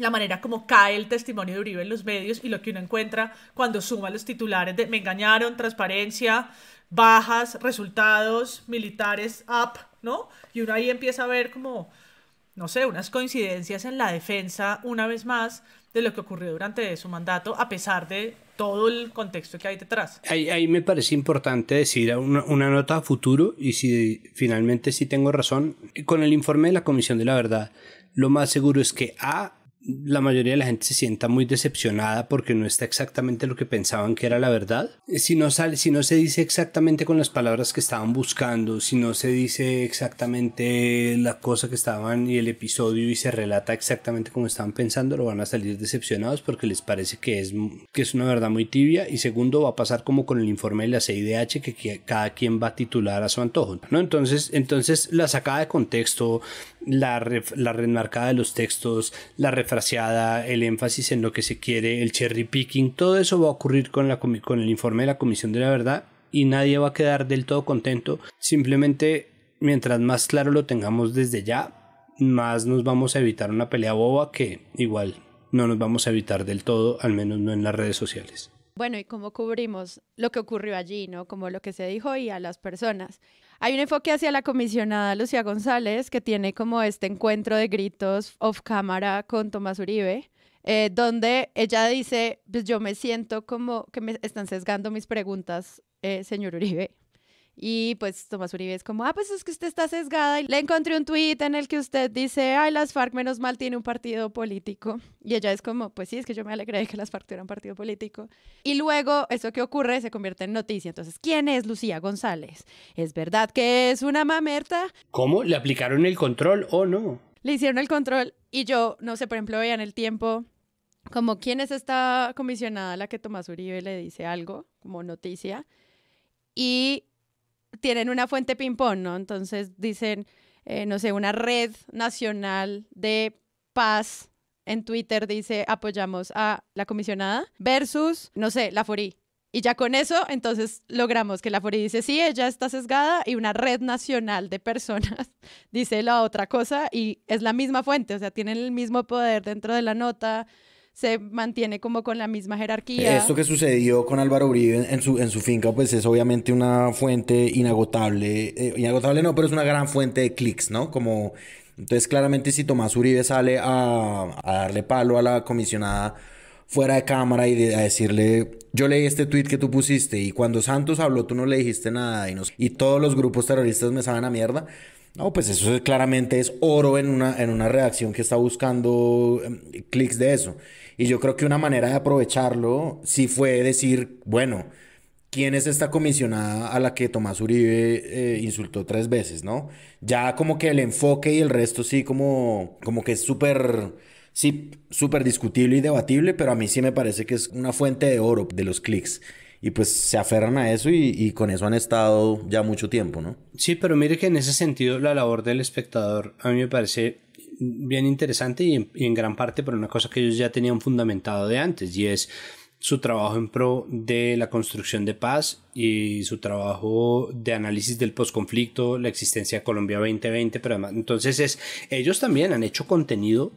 la manera como cae el testimonio de Uribe en los medios y lo que uno encuentra cuando suma los titulares de me engañaron, transparencia, bajas, resultados, militares, up, ¿no? Y uno ahí empieza a ver como, no sé, unas coincidencias en la defensa, una vez más, de lo que ocurrió durante su mandato, a pesar de todo el contexto que hay detrás. Ahí, me parece importante decir una, nota a futuro y si finalmente sí tengo razón, con el informe de la Comisión de la Verdad, lo más seguro es que A, la mayoría de la gente se sienta muy decepcionada porque no está exactamente lo que pensaban que era la verdad. Eh, si no, sale, si no se dice exactamente con las palabras que estaban buscando, si no se dice exactamente la cosa que estaban y el episodio y se relata exactamente como estaban pensando, lo van a salir decepcionados porque les parece que es, que es una verdad muy tibia. Y segundo, va a pasar como con el informe de la CIDH que, cada quien va a titular a su antojo. ¿no? Entonces, entonces la sacada de contexto, la, la remarcada de los textos, la refraseada, el énfasis en lo que se quiere, el cherry picking, todo eso va a ocurrir con, la, con el informe de la Comisión de la Verdad y nadie va a quedar del todo contento. Simplemente, mientras más claro lo tengamos desde ya, más nos vamos a evitar una pelea boba que igual no nos vamos a evitar del todo, al menos no en las redes sociales. Bueno, ¿y cómo cubrimos lo que ocurrió allí, no? Como lo que se dijo y a las personas. Hay un enfoque hacia la comisionada Lucía González, que tiene como este encuentro de gritos off camera con Tomás Uribe. Eh, donde ella dice, pues yo me siento como que me están sesgando mis preguntas, eh, señor Uribe, y pues Tomás Uribe es como, ah, pues es que usted está sesgada. Y le encontré un tuit en el que usted dice, ay, las FARC menos mal tiene un partido político. Y ella es como, pues sí, es que yo me alegré de que las FARC tuvieran un partido político. Y luego eso que ocurre se convierte en noticia. Entonces, ¿quién es Lucía González? ¿Es verdad que es una mamerta? ¿Cómo? ¿Le aplicaron el control o no? Le hicieron el control y yo, no sé, por ejemplo, veía en el tiempo como quién es esta comisionada a la que Tomás Uribe le dice algo como noticia y tienen una fuente ping-pong, ¿no? Entonces dicen, eh, no sé, una red nacional de paz en Twitter dice apoyamos a la comisionada versus, no sé, la FORI. Y ya con eso, entonces logramos que la FORI dice, sí, ella está sesgada y una red nacional de personas dice la otra cosa y es la misma fuente, o sea, tienen el mismo poder dentro de la nota, se mantiene como con la misma jerarquía. Esto que sucedió con Álvaro Uribe en su, finca, pues es obviamente una fuente inagotable, eh, inagotable no, pero es una gran fuente de clics, ¿no? Como, entonces claramente si Tomás Uribe sale a, darle palo a la comisionada fuera de cámara y a decirle, yo leí este tweet que tú pusiste y cuando Santos habló tú no le dijiste nada y, y todos los grupos terroristas me saben a mierda. No, pues eso claramente es oro en una, en una redacción que está buscando em, clics de eso. Y yo creo que una manera de aprovecharlo sí fue decir, bueno, ¿quién es esta comisionada a la que Tomás Uribe eh, insultó tres veces, no? Ya como que el enfoque y el resto sí como, como que es súper... Sí, súper discutible y debatible, pero a mí sí me parece que es una fuente de oro de los clics y pues se aferran a eso y, y, con eso han estado ya mucho tiempo, ¿no? Sí, pero mire que en ese sentido la labor del espectador a mí me parece bien interesante y en, gran parte por una cosa que ellos ya tenían fundamentado de antes y es su trabajo en pro de la construcción de paz y su trabajo de análisis del posconflicto, la existencia de Colombia 2020, pero además, entonces es, ellos también han hecho contenido,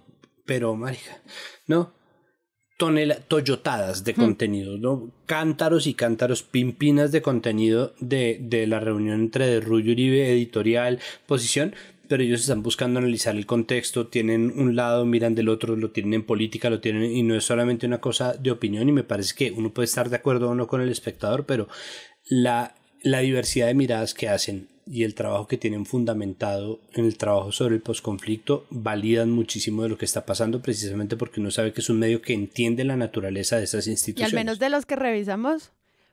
pero marica, ¿no? toneladas, toyotadas de hmm. contenido, ¿no? Cántaros y cántaros, pimpinas de contenido de, de la reunión entre Ruy Uribe, editorial, posición, pero ellos están buscando analizar el contexto, tienen un lado, miran del otro, lo tienen en política, lo tienen, y no es solamente una cosa de opinión, y me parece que uno puede estar de acuerdo o no con el espectador, pero la, la diversidad de miradas que hacen y el trabajo que tienen fundamentado en el trabajo sobre el posconflicto validan muchísimo de lo que está pasando precisamente porque uno sabe que es un medio que entiende la naturaleza de esas instituciones. Y al menos de los que revisamos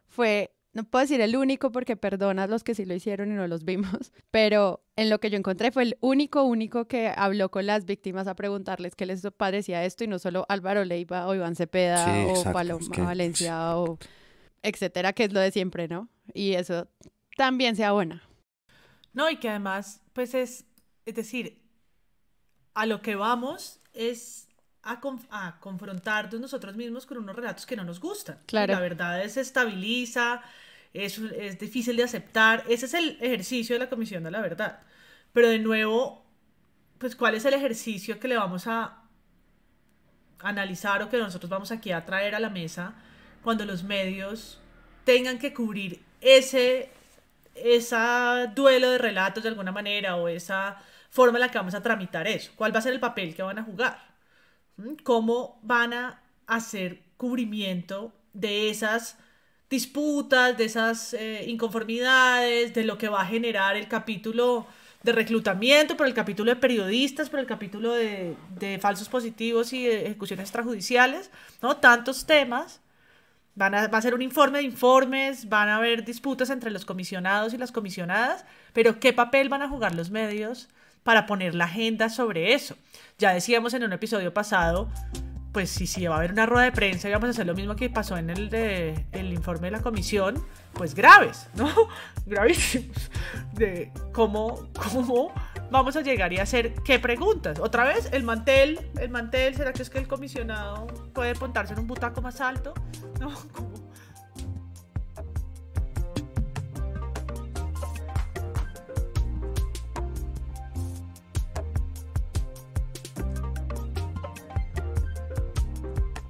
fue no puedo decir el único porque a los que sí lo hicieron y no los vimos, pero en lo que yo encontré fue el único, único que habló con las víctimas a preguntarles qué les parecía esto y no solo Álvaro Leiva o Iván Cepeda o Paloma Valencia o etcétera, que es lo de siempre, ¿no? Y eso también se abona. No, y que además, pues es, es decir, a lo que vamos es a, a confrontarnos nosotros mismos con unos relatos que no nos gustan. La verdad es estabiliza, es, es difícil de aceptar. Ese es el ejercicio de la Comisión de la Verdad. Pero de nuevo, pues, ¿cuál es el ejercicio que le vamos a analizar o que nosotros vamos aquí a traer a la mesa cuando los medios tengan que cubrir ese esa duelo de relatos de alguna manera o esa forma en la que vamos a tramitar eso? ¿Cuál va a ser el papel que van a jugar? cómo van a hacer cubrimiento de esas disputas, de esas eh, inconformidades, de lo que va a generar el capítulo de reclutamiento, por el capítulo de periodistas, por el capítulo de, falsos positivos y ejecuciones extrajudiciales, ¿no? Tantos temas. Van a, va a ser un informe de informes, van a haber disputas entre los comisionados y las comisionadas, pero ¿qué papel van a jugar los medios para poner la agenda sobre eso. Ya decíamos en un episodio pasado, pues si, si va a haber una rueda de prensa y vamos a hacer lo mismo que pasó en el, de, el informe de la comisión, pues graves, ¿no? Gravísimos. De cómo, cómo vamos a llegar y hacer qué preguntas. Otra vez, el mantel, el mantel, ¿será que es que el comisionado puede pontarse en un butaco más alto? No, ¿cómo?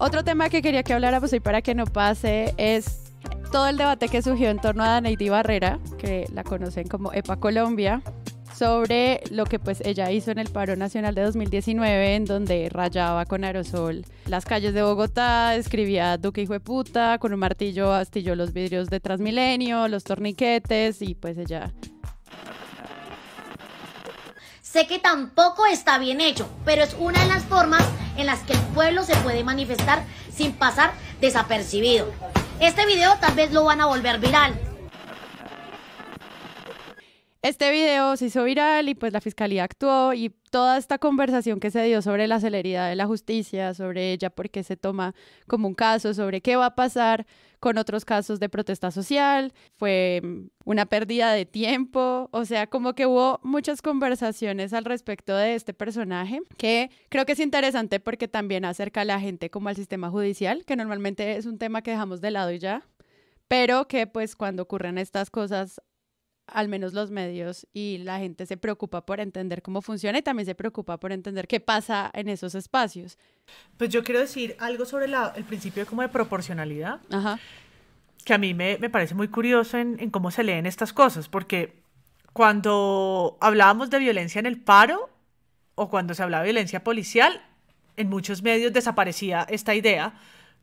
Otro tema que quería que habláramos pues, hoy para que no pase es todo el debate que surgió en torno a Danaidi Barrera, que la conocen como EPA Colombia, sobre lo que pues ella hizo en el paro nacional de 2019 en donde rayaba con aerosol las calles de Bogotá, escribía Duque hijo de puta, con un martillo astilló los vidrios de Transmilenio, los torniquetes y pues ella Sé que tampoco está bien hecho, pero es una de las formas en las que el pueblo se puede manifestar sin pasar desapercibido. Este video tal vez lo van a volver viral. Este video se hizo viral y pues la fiscalía actuó y toda esta conversación que se dio sobre la celeridad de la justicia, sobre ella, qué se toma como un caso, sobre qué va a pasar, con otros casos de protesta social, fue mm, una pérdida de tiempo, o sea, como que hubo muchas conversaciones al respecto de este personaje, que creo que es interesante porque también acerca a la gente como al sistema judicial, que normalmente es un tema que dejamos de lado y ya, pero que pues cuando ocurren estas cosas al menos los medios y la gente se preocupa por entender cómo funciona y también se preocupa por entender qué pasa en esos espacios. Pues yo quiero decir algo sobre el principio como de proporcionalidad, que a mí me, parece muy curioso en, cómo se leen estas cosas, porque cuando hablábamos de violencia en el paro o cuando se hablaba de violencia policial, en muchos medios desaparecía esta idea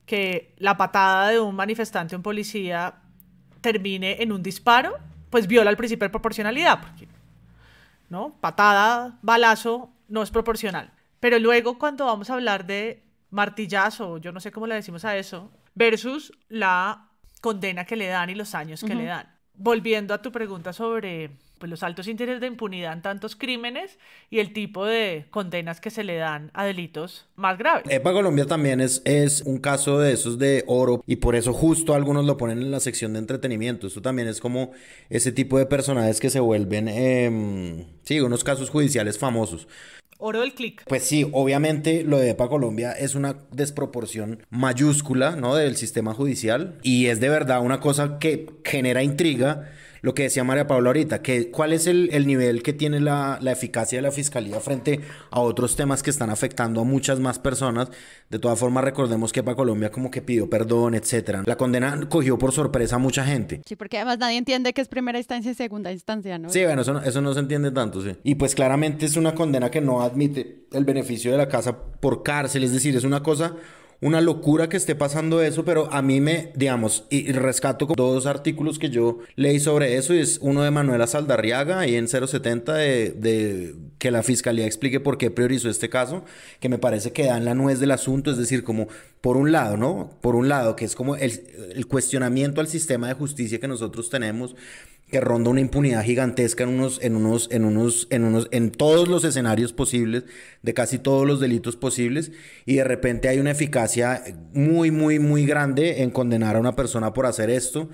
que la patada de un manifestante, un policía, termine en un disparo pues viola el principio de proporcionalidad, porque, ¿no? Patada, balazo, no es proporcional. Pero luego cuando vamos a hablar de martillazo, yo no sé cómo le decimos a eso, versus la condena que le dan y los años que le dan. Volviendo a tu pregunta sobre pues los altos índices de impunidad en tantos crímenes y el tipo de condenas que se le dan a delitos más graves. EPA Colombia también es, es un caso de esos de oro y por eso justo algunos lo ponen en la sección de entretenimiento. eso también es como ese tipo de personajes que se vuelven, em, sí, unos casos judiciales famosos. Oro del clic. Pues sí, obviamente lo de EPA Colombia es una desproporción mayúscula, ¿no? Del sistema judicial y es de verdad una cosa que genera intriga lo que decía María Paula ahorita, que cuál es el, nivel que tiene la, eficacia de la fiscalía frente a otros temas que están afectando a muchas más personas. De todas formas, recordemos que para Colombia como que pidió perdón, etcétera. La condena cogió por sorpresa a mucha gente. Sí, porque además nadie entiende que es primera instancia y segunda instancia, ¿no? Sí, bueno, eso eso no se entiende tanto, sí. Y pues claramente es una condena que no admite el beneficio de la casa por cárcel, es decir, es una cosa una locura que esté pasando eso, pero a mí me, digamos, y, rescato con dos artículos que yo leí sobre eso, y es uno de Manuela Saldarriaga, y en 070, de, que la fiscalía explique por qué priorizó este caso, que me parece que dan la nuez del asunto, es decir, como por un lado, ¿no? Por un lado, que es como el, el cuestionamiento al sistema de justicia que nosotros tenemos que ronda una impunidad gigantesca en unos, en unos, en unos, en unos, en todos los escenarios posibles, de casi todos los delitos posibles, y de repente hay una eficacia muy, muy, muy grande en condenar a una persona por hacer esto.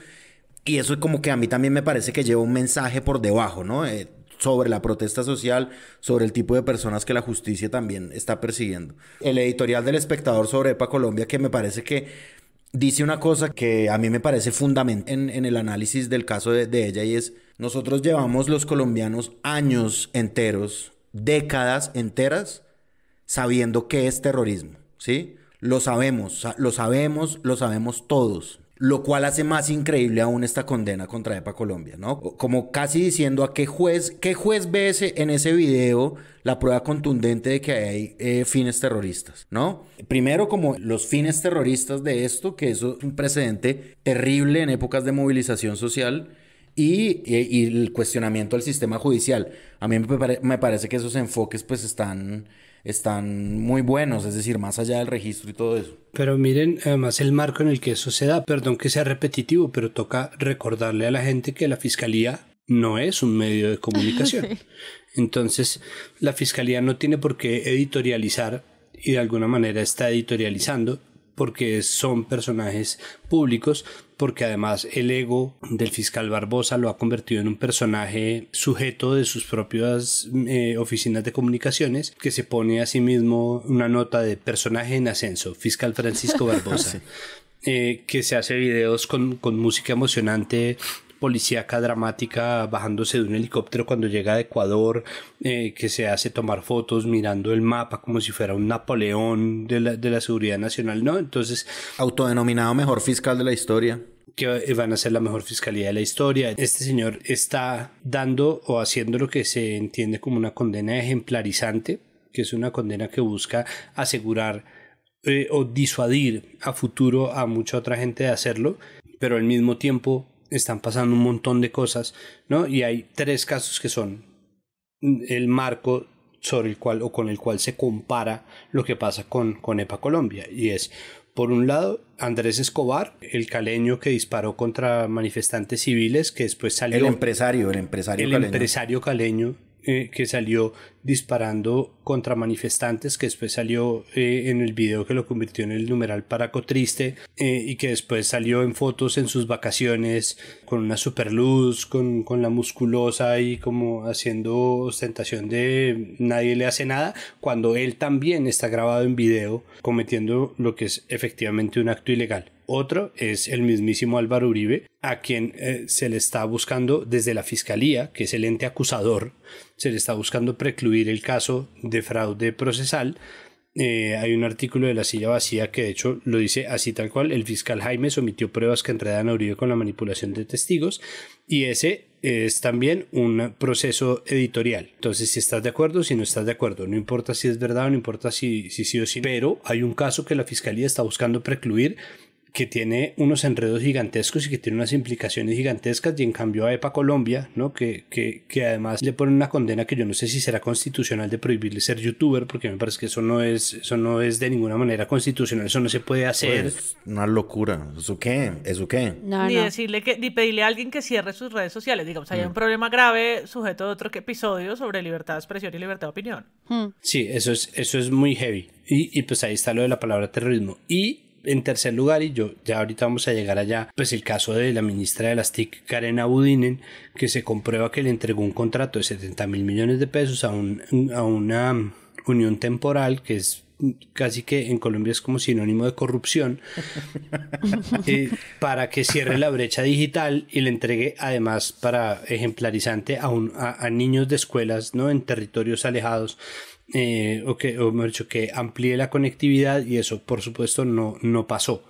Y eso como que a mí también me parece que lleva un mensaje por debajo, ¿no? Eh, sobre la protesta social, sobre el tipo de personas que la justicia también está persiguiendo. El editorial del espectador sobre EPA Colombia, que me parece que dice una cosa que a mí me parece fundamental en, el análisis del caso de, ella y es, nosotros llevamos los colombianos años enteros, décadas enteras, sabiendo qué es terrorismo, ¿sí? Lo sabemos, lo sabemos, lo sabemos todos lo cual hace más increíble aún esta condena contra EPA Colombia, ¿no? Como casi diciendo a qué juez, qué juez ve en ese video la prueba contundente de que hay eh, fines terroristas, ¿no? Primero como los fines terroristas de esto, que eso es un precedente terrible en épocas de movilización social. Y, el cuestionamiento al sistema judicial. A mí me, parece que esos enfoques pues están están muy buenos, es decir, más allá del registro y todo eso. Pero miren, además el marco en el que eso se da, perdón que sea repetitivo, pero toca recordarle a la gente que la fiscalía no es un medio de comunicación. Entonces, la fiscalía no tiene por qué editorializar y de alguna manera está editorializando porque son personajes públicos porque además el ego del fiscal Barbosa lo ha convertido en un personaje sujeto de sus propias eh, oficinas de comunicaciones que se pone a sí mismo una nota de personaje en ascenso, fiscal Francisco Barbosa. Eh, que se hace videos con, con música emocionante policíaca dramática bajándose de un helicóptero cuando llega a Ecuador, eh, que se hace tomar fotos mirando el mapa como si fuera un Napoleón de la, de la seguridad nacional, ¿no? Entonces... Autodenominado mejor fiscal de la historia que van a ser la mejor fiscalía de la historia. Este señor está dando o haciendo lo que se entiende como una condena ejemplarizante, que es una condena que busca asegurar eh, o disuadir a futuro a mucha otra gente de hacerlo, pero al mismo tiempo están pasando un montón de cosas, ¿no? Y hay tres casos que son el marco sobre el cual o con el cual se compara lo que pasa con, con EPA Colombia y es por un lado, Andrés Escobar, el caleño que disparó contra manifestantes civiles, que después salió... El empresario, el empresario el empresario caleño eh, que salió disparando contra manifestantes que después salió eh, en el video que lo convirtió en el numeral paracotriste triste eh, y que después salió en fotos en sus vacaciones con una superluz, con, con la musculosa y como haciendo ostentación de nadie le hace nada, cuando él también está grabado en video cometiendo lo que es efectivamente un acto ilegal. Otro es el mismísimo Álvaro Uribe, a quien eh, se le está buscando desde la fiscalía, que es el ente acusador, se le está buscando precluir el caso de fraude procesal. Eh, hay un artículo de la silla vacía que de hecho lo dice así tal cual, el fiscal Jaime sometió pruebas que enredan a Uribe con la manipulación de testigos y ese es también un proceso editorial. Entonces, si estás de acuerdo, si no estás de acuerdo, no importa si es verdad, o no importa si, si sí o sí, pero hay un caso que la fiscalía está buscando precluir que tiene unos enredos gigantescos y que tiene unas implicaciones gigantescas, y en cambio a EPA Colombia, ¿no? Que, que, que además le ponen una condena que yo no sé si será constitucional de prohibirle ser youtuber, porque me parece que eso no es, eso no es de ninguna manera constitucional, eso no se puede hacer. una locura, ¿eso qué? ¿Eso qué? ni decirle que, ni pedirle a alguien que cierre sus redes sociales, digamos, hay mm. un problema grave sujeto de otro episodio sobre libertad de expresión y libertad de opinión. Mm. Sí, eso es, eso es muy heavy. Y, y pues ahí está lo de la palabra terrorismo. Y en tercer lugar, y yo ya ahorita vamos a llegar allá, pues el caso de la ministra de las TIC, Karen Abudinen, que se comprueba que le entregó un contrato de 70 mil millones de pesos a, a una unión temporal que es casi que en Colombia es como sinónimo de corrupción, eh, para que cierre la brecha digital y le entregue además para ejemplarizante a, a, a niños de escuelas ¿no? en territorios alejados eh, o que, o mejor dicho, que amplíe la conectividad y eso, por supuesto, no, no pasó.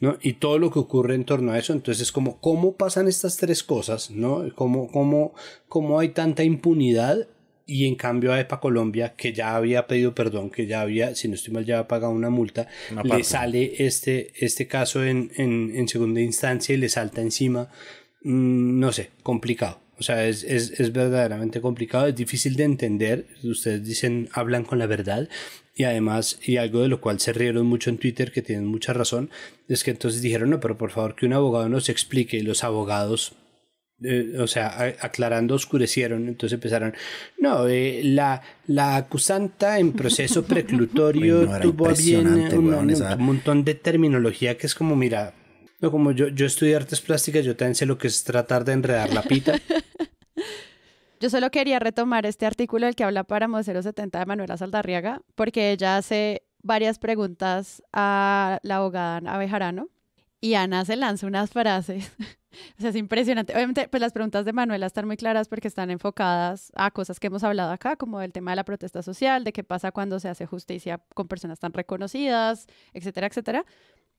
¿no? Y todo lo que ocurre en torno a eso, entonces, como cómo pasan estas tres cosas, ¿no? ¿Cómo, cómo, cómo hay tanta impunidad y en cambio a EPA Colombia, que ya había pedido perdón, que ya había, si no estoy mal, ya había pagado una multa, le sale este, este caso en, en, en, segunda instancia y le salta encima, mm, no sé, complicado. O sea, es, es, es, verdaderamente complicado, es difícil de entender. Ustedes dicen, hablan con la verdad. Y además, y algo de lo cual se rieron mucho en Twitter, que tienen mucha razón, es que entonces dijeron, no, pero por favor que un abogado nos explique. Y los abogados, eh, o sea, aclarando, oscurecieron. Entonces empezaron, no, eh, la, la acusanta en proceso preclutorio tuvo bien un montón de terminología que es como, mira, no, como yo, estudié artes plásticas, yo también sé lo que es tratar de enredar la pita. Yo solo quería retomar este artículo del que habla para Páramo 70 de Manuela Saldarriaga, porque ella hace varias preguntas a la abogada Ana Bejarano y Ana se lanza unas frases. o sea, es impresionante. Obviamente, pues las preguntas de Manuela están muy claras porque están enfocadas a cosas que hemos hablado acá, como el tema de la protesta social, de qué pasa cuando se hace justicia con personas tan reconocidas, etcétera, etcétera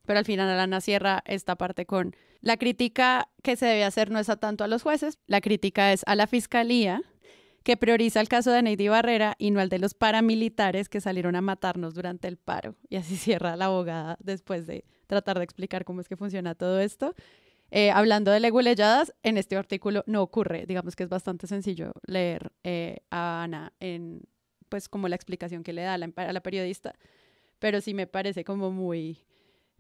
pero al final Ana cierra esta parte con la crítica que se debe hacer no es a tanto a los jueces, la crítica es a la fiscalía que prioriza el caso de Neidi Barrera y no al de los paramilitares que salieron a matarnos durante el paro. Y así cierra la abogada después de tratar de explicar cómo es que funciona todo esto. Eh, hablando de leguleyadas, en este artículo no ocurre. Digamos que es bastante sencillo leer eh, a Ana en, pues, como la explicación que le da a la periodista, pero sí me parece como muy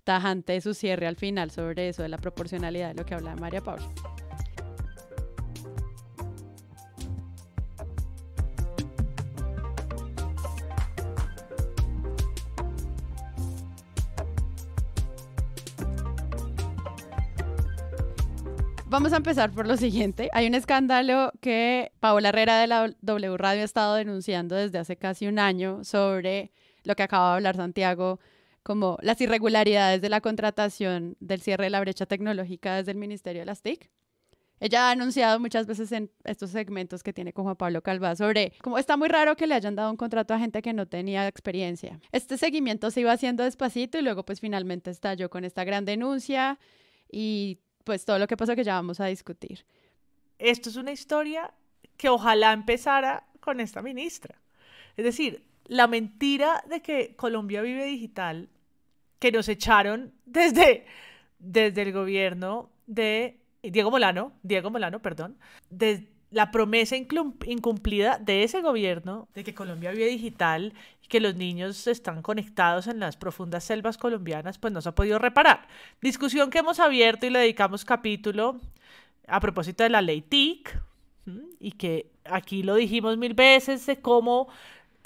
tajante de su cierre al final sobre eso de la proporcionalidad de lo que hablaba María Paula. Vamos a empezar por lo siguiente. Hay un escándalo que Paola Herrera de la W Radio ha estado denunciando desde hace casi un año sobre lo que acaba de hablar Santiago como las irregularidades de la contratación del cierre de la brecha tecnológica desde el Ministerio de las TIC. Ella ha anunciado muchas veces en estos segmentos que tiene con Juan Pablo Calvá sobre cómo está muy raro que le hayan dado un contrato a gente que no tenía experiencia. Este seguimiento se iba haciendo despacito y luego pues finalmente estalló con esta gran denuncia y pues todo lo que pasó que ya vamos a discutir. Esto es una historia que ojalá empezara con esta ministra. Es decir, la mentira de que Colombia vive digital, que nos echaron desde, desde el gobierno de Diego Molano, Diego Molano, perdón, de la promesa incumplida de ese gobierno de que Colombia vive digital y que los niños están conectados en las profundas selvas colombianas, pues no se ha podido reparar. Discusión que hemos abierto y le dedicamos capítulo a propósito de la ley TIC y que aquí lo dijimos mil veces de cómo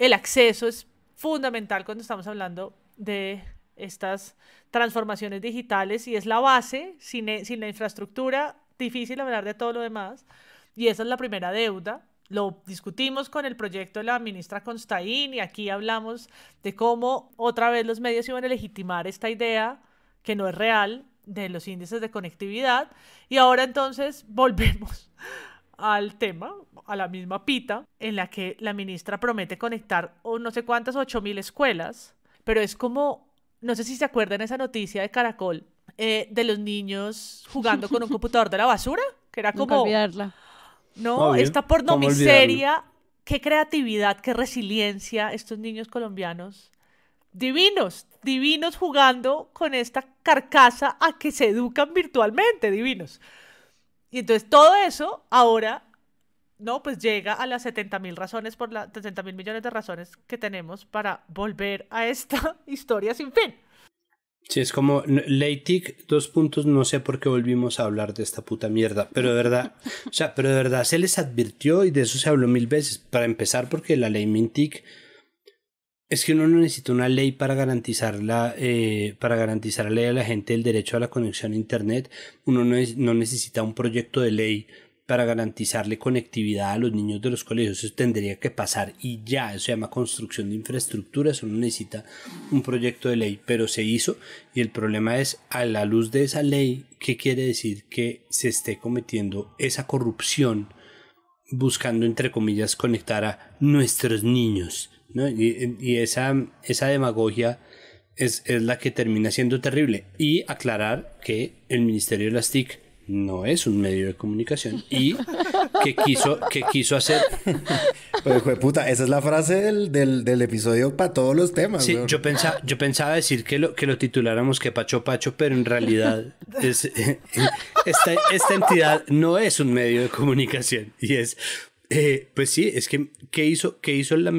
el acceso es fundamental cuando estamos hablando de estas transformaciones digitales y es la base, e, sin, la infraestructura, difícil hablar de todo lo demás. Y esa es la primera deuda. Lo discutimos con el proyecto de la ministra Constaín y aquí hablamos de cómo otra vez los medios iban a legitimar esta idea que no es real de los índices de conectividad. Y ahora entonces volvemos al tema, a la misma pita, en la que la ministra promete conectar no sé cuántas, ocho mil escuelas, pero es como, no sé si se acuerdan esa noticia de Caracol, eh, de los niños jugando con un computador de la basura, que era como... cambiarla No, esta pornomiseria, qué creatividad, qué resiliencia estos niños colombianos. Divinos, divinos jugando con esta carcasa a que se educan virtualmente, divinos. Y entonces todo eso ahora, ¿no? Pues llega a las 70 mil razones, por las 70 mil millones de razones que tenemos para volver a esta historia sin fin. Sí, es como TIC, dos puntos, no sé por qué volvimos a hablar de esta puta mierda, pero de verdad, o sea, pero de verdad se les advirtió y de eso se habló mil veces. Para empezar, porque la ley Mintic es que uno no necesita una ley para garantizar eh, para garantizarle a la gente el derecho a la conexión a Internet. Uno no, necesita un proyecto de ley para garantizarle conectividad a los niños de los colegios. Eso tendría que pasar y ya, eso se llama construcción de infraestructuras, uno necesita un proyecto de ley, pero se hizo y el problema es a la luz de esa ley, ¿qué quiere decir que se esté cometiendo esa corrupción buscando, entre comillas, conectar a nuestros niños? Y, esa, esa demagogia es, la que termina siendo terrible. Y aclarar que el Ministerio de las TIC no es un medio de comunicación y que quiso, que quiso hacer... hijo pues, de puta, esa es la frase del, episodio para todos los temas. Sí, yo pensaba, yo pensaba decir que lo, que lo tituláramos que Pacho Pacho, pero en realidad esta, esta entidad no es un medio de comunicación y es eh, pues sí, es que ¿qué hizo, qué hizo, la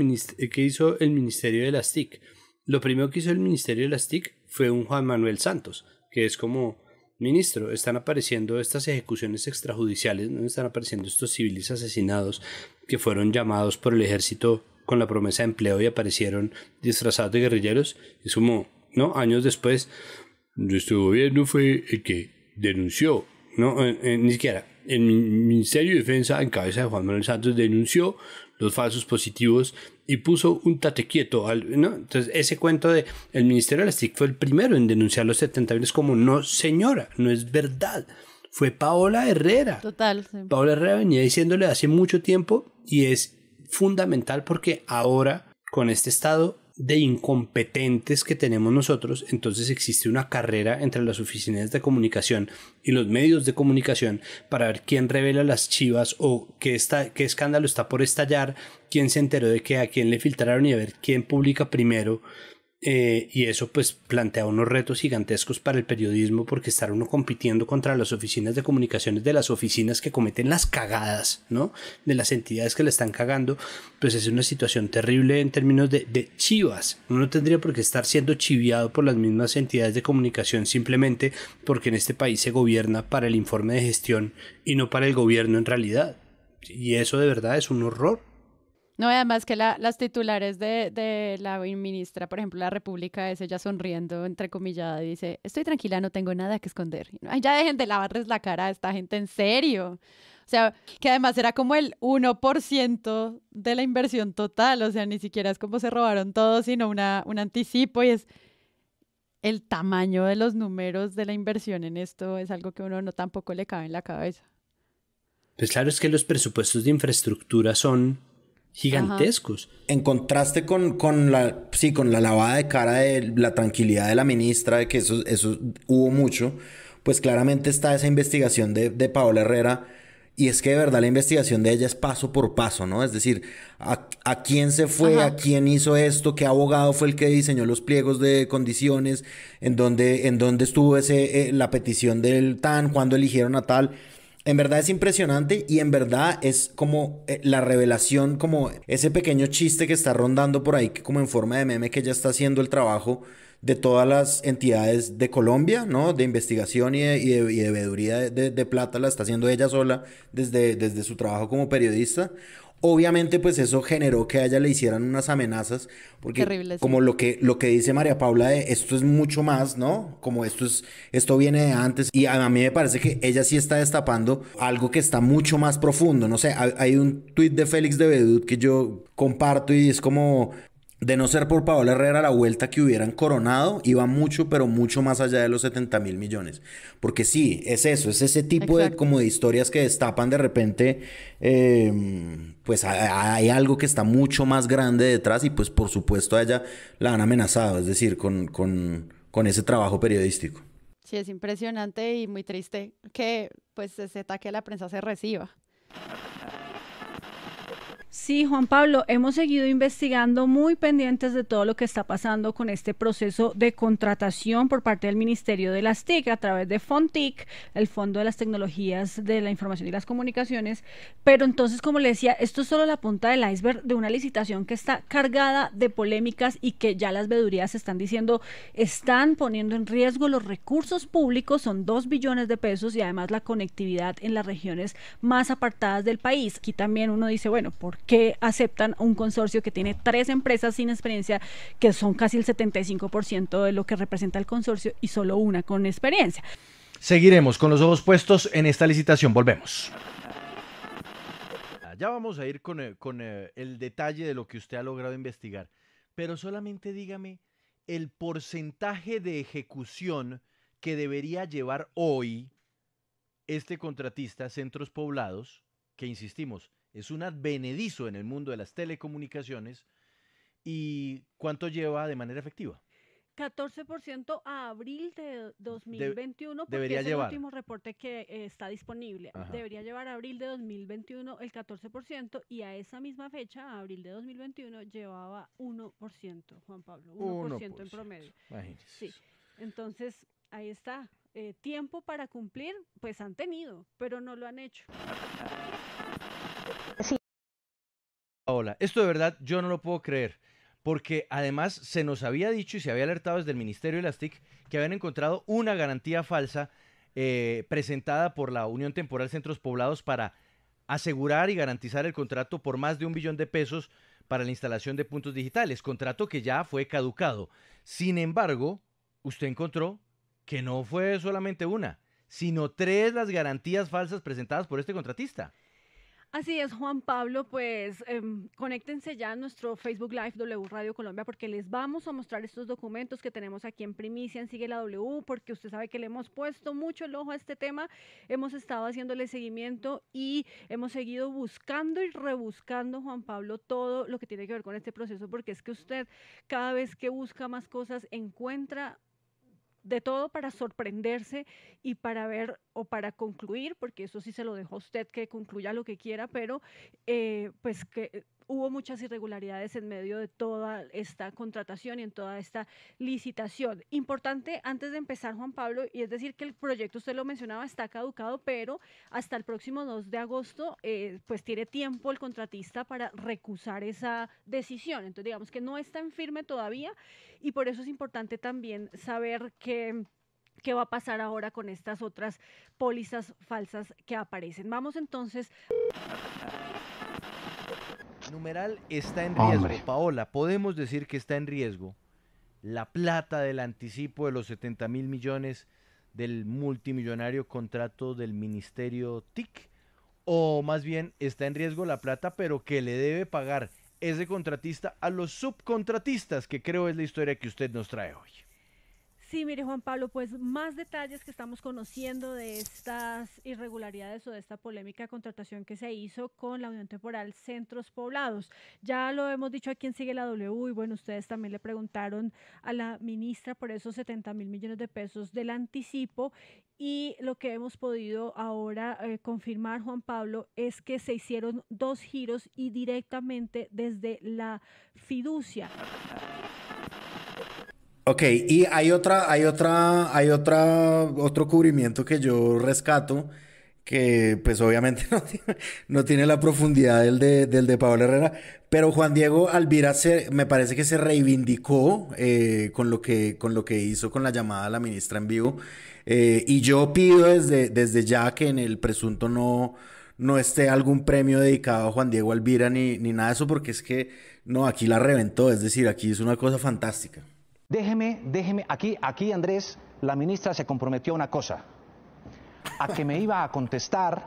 hizo el Ministerio de las TIC? Lo primero que hizo el Ministerio de las TIC fue un Juan Manuel Santos, que es como, ministro, están apareciendo estas ejecuciones extrajudiciales, ¿no? están apareciendo estos civiles asesinados que fueron llamados por el ejército con la promesa de empleo y aparecieron disfrazados de guerrilleros. Es como, ¿no? Años después, nuestro gobierno fue el que denunció, ¿no? Eh, eh, ni siquiera, el Ministerio de Defensa, en cabeza de Juan Manuel Santos, denunció los falsos positivos y puso un tate quieto. Entonces, ese cuento de el Ministerio de la fue el primero en denunciar los 70 es como, no, señora, no es verdad. Fue Paola Herrera. Total. Paola Herrera venía diciéndole hace mucho tiempo y es fundamental porque ahora, con este estado, de incompetentes que tenemos nosotros, entonces existe una carrera entre las oficinas de comunicación y los medios de comunicación para ver quién revela las chivas o qué, está, qué escándalo está por estallar, quién se enteró de qué, a quién le filtraron y a ver quién publica primero eh, y eso pues plantea unos retos gigantescos para el periodismo porque estar uno compitiendo contra las oficinas de comunicaciones de las oficinas que cometen las cagadas, ¿no? De las entidades que le están cagando, pues es una situación terrible en términos de, de chivas. Uno tendría por qué estar siendo chiviado por las mismas entidades de comunicación simplemente porque en este país se gobierna para el informe de gestión y no para el gobierno en realidad. Y eso de verdad es un horror. No, además que las titulares de, la ministra, por ejemplo, la República es ella sonriendo, entrecomillada, y dice, estoy tranquila, no tengo nada que esconder. Ay, ya dejen de lavarles la cara a esta gente, en serio. O sea, que además era como el 1% de la inversión total, o sea, ni siquiera es como se robaron todo, sino una, un anticipo y es el tamaño de los números de la inversión en esto es algo que uno no tampoco le cabe en la cabeza. Pues claro, es que los presupuestos de infraestructura son gigantescos. En contraste con, con, la, sí, con la lavada de cara de la tranquilidad de la ministra, de que eso, eso hubo mucho, pues claramente está esa investigación de, Paola Herrera. Y es que de verdad la investigación de ella es paso por paso, ¿no? Es decir, a, quién se fue, a quién hizo esto, qué abogado fue el que diseñó los pliegos de condiciones, en dónde, en dónde estuvo ese, eh, la petición del TAN, cuándo eligieron a tal. En verdad es impresionante y en verdad es como eh, la revelación, como ese pequeño chiste que está rondando por ahí, que como en forma de meme que ya está haciendo el trabajo de todas las entidades de Colombia, ¿no? De investigación y de, y de, plata, la está haciendo ella sola desde, desde su trabajo como periodista. Obviamente, pues eso generó que a ella le hicieran unas amenazas, porque como lo que lo que dice María Paula de esto es mucho más, ¿no? Como esto es esto viene de antes y a, mí me parece que ella sí está destapando algo que está mucho más profundo, no sé, hay, un tuit de Félix de Bedut que yo comparto y es como de no ser por Paola Herrera, la vuelta que hubieran coronado iba mucho, pero mucho más allá de los 70 mil millones. Porque sí, es eso, es ese tipo de, como de historias que destapan de repente, em, pues hay algo que está mucho más grande detrás y pues por supuesto a ella la han amenazado, es decir, con, con, con ese trabajo periodístico. Sí, es impresionante y muy triste que pues ese ataque a la prensa se reciba. Sí, Juan Pablo, hemos seguido investigando muy pendientes de todo lo que está pasando con este proceso de contratación por parte del Ministerio de las TIC a través de FONTIC, el Fondo de las Tecnologías de la Información y las Comunicaciones. Pero entonces, como le decía, esto es solo la punta del iceberg de una licitación que está cargada de polémicas y que ya las vedurías están diciendo están poniendo en riesgo los recursos públicos, son dos billones de pesos y además la conectividad en las regiones más apartadas del país. Aquí también uno dice, bueno, ¿por qué? que aceptan un consorcio que tiene tres empresas sin experiencia, que son casi el 75% de lo que representa el consorcio, y solo una con experiencia. Seguiremos con los ojos puestos en esta licitación. Volvemos. Ya vamos a ir con, eh, eh, el, detalle de lo que usted ha logrado investigar, pero solamente dígame el porcentaje de ejecución que debería llevar hoy este contratista Centros Poblados, que insistimos, es un advenedizo en el mundo de las telecomunicaciones. ¿Y cuánto lleva de manera efectiva? 14% a abril de 2021, porque debería es el último reporte que eh, está disponible. Debería llevar a abril de 2021 el 14% y a esa misma fecha, abril de 2021, llevaba 1%, Juan Pablo, 1%, en promedio. Sí, entonces ahí está. Eh, tiempo para cumplir, pues han tenido, pero no lo han hecho. Hola, esto de verdad yo no lo puedo creer, porque además se nos había dicho y se había alertado desde el Ministerio de las TIC que habían encontrado una garantía falsa eh, presentada por la Unión Temporal Centros Poblados para asegurar y garantizar el contrato por más de un billón de pesos para la instalación de puntos digitales, contrato que ya fue caducado. Sin embargo, usted encontró que no fue solamente una, sino tres las garantías falsas presentadas por este contratista. Así es, Juan Pablo, pues em, conéctense ya a nuestro Facebook Live W Radio Colombia porque les vamos a mostrar estos documentos que tenemos aquí en primicia en Sigue la W porque usted sabe que le hemos puesto mucho el ojo a este tema, hemos estado haciéndole seguimiento y hemos seguido buscando y rebuscando, Juan Pablo, todo lo que tiene que ver con este proceso porque es que usted cada vez que busca más cosas encuentra de todo para sorprenderse y para ver o para concluir, porque eso sí se lo dejó usted que concluya lo que quiera, pero eh, pues que hubo muchas irregularidades en medio de toda esta contratación y en toda esta licitación. Importante antes de empezar, Juan Pablo, y es decir que el proyecto, usted lo mencionaba, está caducado, pero hasta el próximo 2 de agosto, eh, pues tiene tiempo el contratista para recusar esa decisión. Entonces, digamos que no está en firme todavía y por eso es importante también saber qué va a pasar ahora con estas otras pólizas falsas que aparecen. Vamos entonces. Numeral está en riesgo, Paola. Podemos decir que está en riesgo la plata del anticipo de los 70 mil millones del multimillonario contrato del Ministerio TIC. O más bien está en riesgo la plata, pero que le debe pagar ese contratista a los subcontratistas, que creo es la historia que usted nos trae hoy. Sí, mire Juan Pablo, pues más detalles que estamos conociendo de estas irregularidades o de esta polémica contratación que se hizo con la Unión Temporal Centros Poblados. Ya lo hemos dicho a quien sigue la W y bueno, ustedes también le preguntaron a la ministra por esos 70 mil millones de pesos del anticipo y lo que hemos podido ahora eh, confirmar, Juan Pablo, es que se hicieron dos giros y directamente desde la fiducia. Ok, y hay otra, hay otra, hay otra, otro cubrimiento que yo rescato, que pues obviamente no tiene, no tiene la profundidad del de, del de Pablo Herrera, pero Juan Diego Alvira se, me parece que se reivindicó eh, con, lo que, con lo que hizo con la llamada a la ministra en vivo, eh, y yo pido desde, desde ya que en el presunto no, no esté algún premio dedicado a Juan Diego Alvira ni, ni nada de eso, porque es que, no, aquí la reventó, es decir, aquí es una cosa fantástica. Déjeme, déjeme, aquí, aquí Andrés, la ministra se comprometió a una cosa, a que me iba a contestar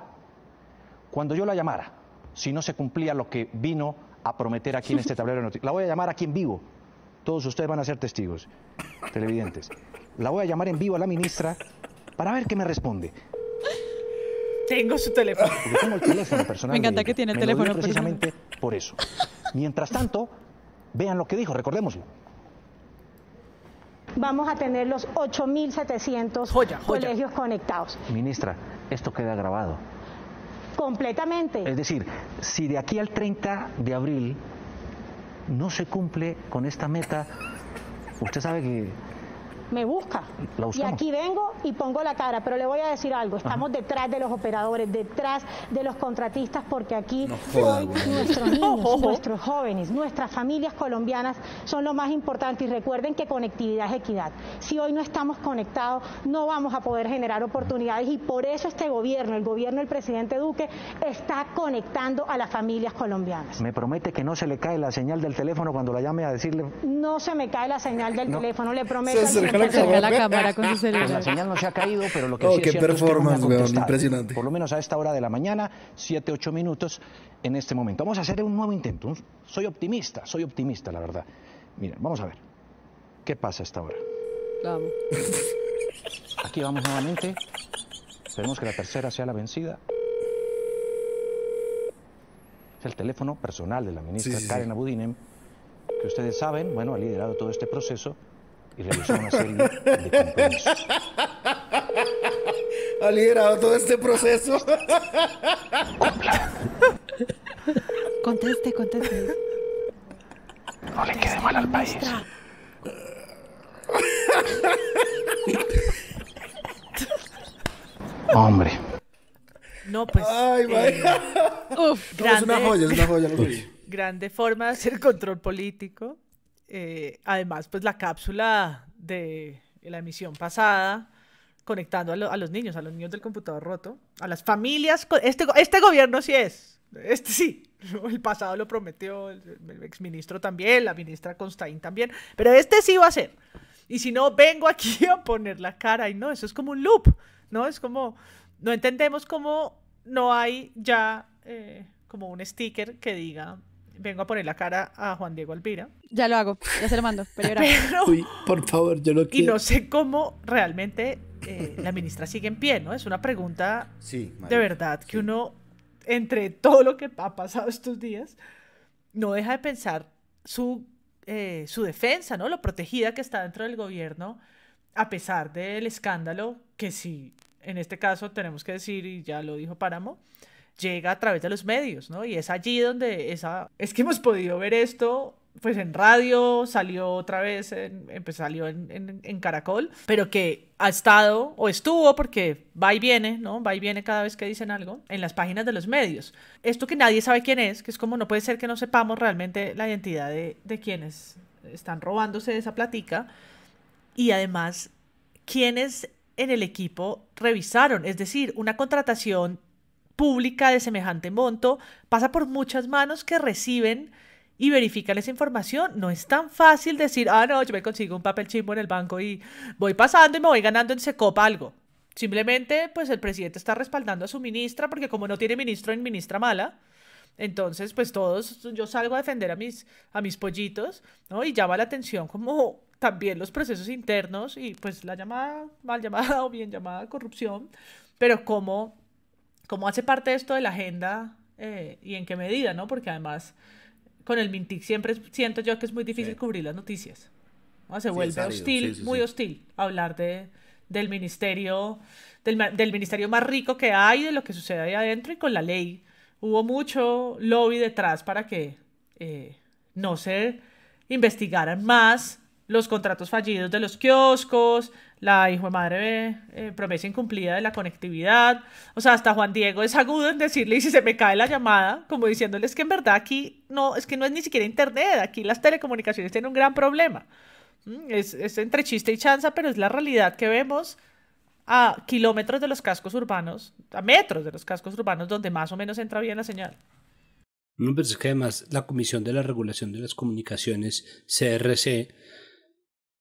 cuando yo la llamara, si no se cumplía lo que vino a prometer aquí en este tablero de noticias. La voy a llamar aquí en vivo, todos ustedes van a ser testigos, televidentes. La voy a llamar en vivo a la ministra para ver qué me responde. Tengo su teléfono. tengo el teléfono personal. Me encanta que tiene el teléfono. precisamente por eso. Mientras tanto, vean lo que dijo, recordémoslo vamos a tener los 8.700 colegios conectados. Ministra, esto queda grabado. Completamente. Es decir, si de aquí al 30 de abril no se cumple con esta meta, usted sabe que me busca. Y aquí vengo y pongo la cara, pero le voy a decir algo, estamos detrás de los operadores, detrás de los contratistas, porque aquí nuestros niños, nuestros jóvenes, nuestras familias colombianas son lo más importante y recuerden que conectividad es equidad. Si hoy no estamos conectados, no vamos a poder generar oportunidades y por eso este gobierno, el gobierno del presidente Duque, está conectando a las familias colombianas. ¿Me promete que no se le cae la señal del teléfono cuando la llame a decirle? No se me cae la señal del teléfono, le prometo la cámara. con señal no se ha caído, pero lo que oh, es que impresionante. Por lo menos a esta hora de la mañana, 7, 8 minutos en este momento. Vamos a hacer un nuevo intento. Soy optimista, soy optimista, la verdad. Miren, vamos a ver. ¿Qué pasa a esta hora? Vamos. Aquí vamos nuevamente. Esperemos que la tercera sea la vencida. Es el teléfono personal de la ministra Karen Abudinem, que ustedes saben, bueno, ha liderado todo este proceso y realizó una serie de compromisos. Ha liderado todo este proceso. Conteste, conteste. No le quede mal al país. Hombre. No, pues. Ay, eh, uf, grande, es una joya, es una joya. Grande forma de hacer control político. Eh, además, pues la cápsula de la emisión pasada conectando a, los niños, a los niños del computador roto, a las familias. Este, este gobierno sí es, este sí, el pasado lo prometió, el, exministro también, la ministra Constain también, pero este sí va a ser. Y si no, vengo aquí a poner la cara y no, eso es como un loop, ¿no? Es como, no entendemos cómo no hay ya eh, como un sticker que diga vengo a poner la cara a Juan Diego Alvira. Ya lo hago, ya se lo mando. Pero, por favor, yo lo quiero. Y no sé cómo realmente eh, la ministra sigue en pie, ¿no? Es una pregunta de verdad que uno, entre todo lo que ha pasado estos días, no deja de pensar su, eh, su defensa, ¿no? Lo protegida que está dentro del gobierno, a pesar del escándalo que sí, en este caso tenemos que decir, y ya lo dijo Páramo, llega a través de los medios, ¿no? Y es allí donde esa... Es que hemos podido ver esto pues en radio, salió otra vez, en, eh, pues, salió en, Caracol, pero que ha estado o estuvo porque va y viene, ¿no? Va y viene cada vez que dicen algo en las páginas de los medios. Esto que nadie sabe quién es, que es como no puede ser que no sepamos realmente la identidad de, quienes están robándose esa platica y además quienes en el equipo revisaron, es decir, una contratación pública de semejante monto pasa por muchas manos que reciben y verifican esa información. No es tan fácil decir, ah, no, yo me consigo un papel chimbo en el banco y voy pasando y me voy ganando en Secopa algo. Simplemente, pues el presidente está respaldando a su ministra, porque como no tiene ministro en ministra mala, entonces, pues todos, yo salgo a defender a mis, a mis pollitos, ¿no? Y llama la atención como también los procesos internos y pues la llamada, mal llamada o bien llamada corrupción, pero como cómo hace parte esto de la agenda eh, y en qué medida, ¿no? Porque además con el Mintic siempre siento yo que es muy difícil cubrir las noticias. Se vuelve hostil, muy hostil hablar de, del ministerio, del, ministerio más rico que hay, de lo que sucede ahí adentro y con la ley. Hubo mucho lobby detrás para que eh, no se investigaran más los contratos fallidos de los kioscos, la hijo de madre eh, promesa incumplida de la conectividad. O sea, hasta Juan Diego es agudo en decirle y si se me cae la llamada, como diciéndoles que en verdad aquí no, es que no es ni siquiera internet, aquí las telecomunicaciones tienen un gran problema. Mm, es, es entre chiste y chanza, pero es la realidad que vemos a kilómetros de los cascos urbanos, a metros de los cascos urbanos, donde más o menos entra bien la señal. No, pero es que además la Comisión de la Regulación de las Comunicaciones, CRC,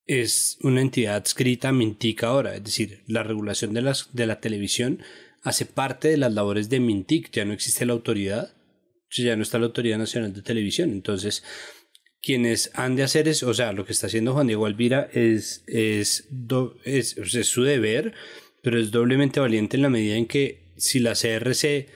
es una entidad escrita a Mintic ahora, es decir, la regulación de, las, de la televisión hace parte de las labores de Mintic, ya no existe la autoridad, ya no está la Autoridad Nacional de Televisión, entonces quienes han de hacer es, o sea, lo que está haciendo Juan Diego Alvira es, es, es su deber, pero es doblemente valiente en la medida en que si la CRC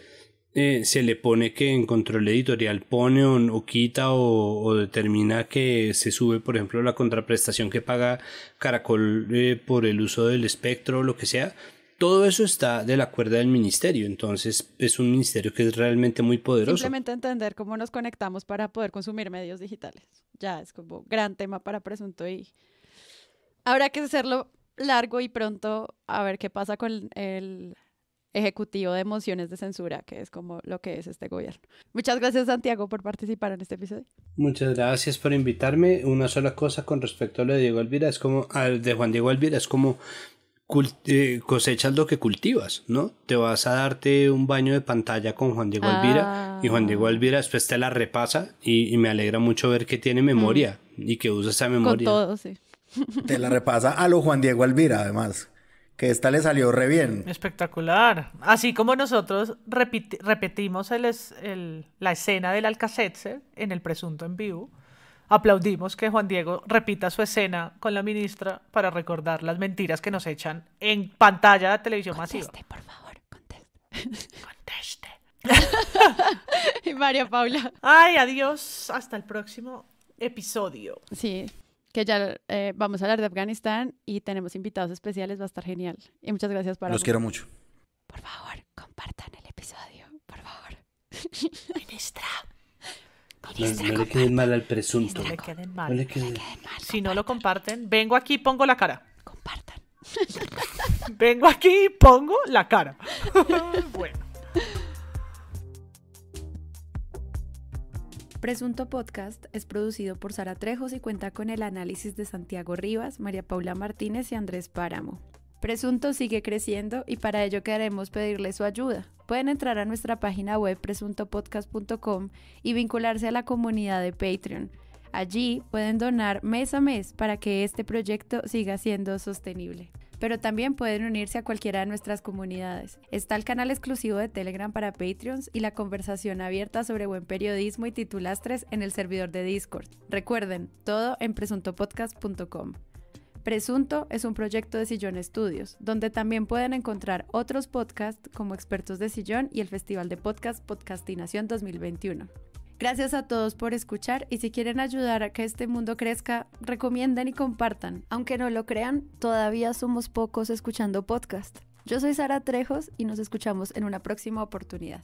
eh, se le pone que en control editorial pone o, quita o, determina que se sube, por ejemplo, la contraprestación que paga Caracol eh, por el uso del espectro o lo que sea. Todo eso está de la cuerda del ministerio, entonces es un ministerio que es realmente muy poderoso. Simplemente entender cómo nos conectamos para poder consumir medios digitales. Ya es como gran tema para presunto y habrá que hacerlo largo y pronto a ver qué pasa con el ejecutivo de emociones de censura, que es como lo que es este gobierno. Muchas gracias Santiago por participar en este episodio. Muchas gracias por invitarme. Una sola cosa con respecto a lo de Diego Alvira es como, al de Juan Diego Alvira es como eh, cosechas lo que cultivas, ¿no? Te vas a darte un baño de pantalla con Juan Diego Alvira y Juan Diego Alvira ah. después te la repasa y, me alegra mucho ver que tiene memoria mm. y que usa esa memoria. Con todo, sí. Te la repasa a lo Juan Diego Alvira, además que esta le salió re bien. Espectacular. Así como nosotros repetimos el la escena del Alcacete en el presunto en vivo, aplaudimos que Juan Diego repita su escena con la ministra para recordar las mentiras que nos echan en pantalla de televisión conteste, masiva. por favor, conteste. Conteste. y María Paula. Ay, adiós. Hasta el próximo episodio. Sí que ya eh, vamos a hablar de Afganistán y tenemos invitados especiales, va a estar genial. Y muchas gracias para... Los quiero mucho. Por favor, compartan el episodio, por favor. Ministra. no, le queden mal al presunto. no le queden mal. No le queden mal. Si no lo comparten, vengo aquí y pongo la cara. Compartan. vengo aquí y pongo la cara. bueno. Presunto Podcast es producido por Sara Trejos y cuenta con el análisis de Santiago Rivas, María Paula Martínez y Andrés Páramo. Presunto sigue creciendo y para ello queremos pedirle su ayuda. Pueden entrar a nuestra página web presuntopodcast.com y vincularse a la comunidad de Patreon. Allí pueden donar mes a mes para que este proyecto siga siendo sostenible pero también pueden unirse a cualquiera de nuestras comunidades. Está el canal exclusivo de Telegram para Patreons y la conversación abierta sobre buen periodismo y titulastres en el servidor de Discord. Recuerden, todo en presuntopodcast.com. Presunto es un proyecto de Sillón Estudios, donde también pueden encontrar otros podcasts como Expertos de Sillón y el Festival de Podcast Podcastinación 2021. Gracias a todos por escuchar y si quieren ayudar a que este mundo crezca, recomienden y compartan. Aunque no lo crean, todavía somos pocos escuchando podcast. Yo soy Sara Trejos y nos escuchamos en una próxima oportunidad.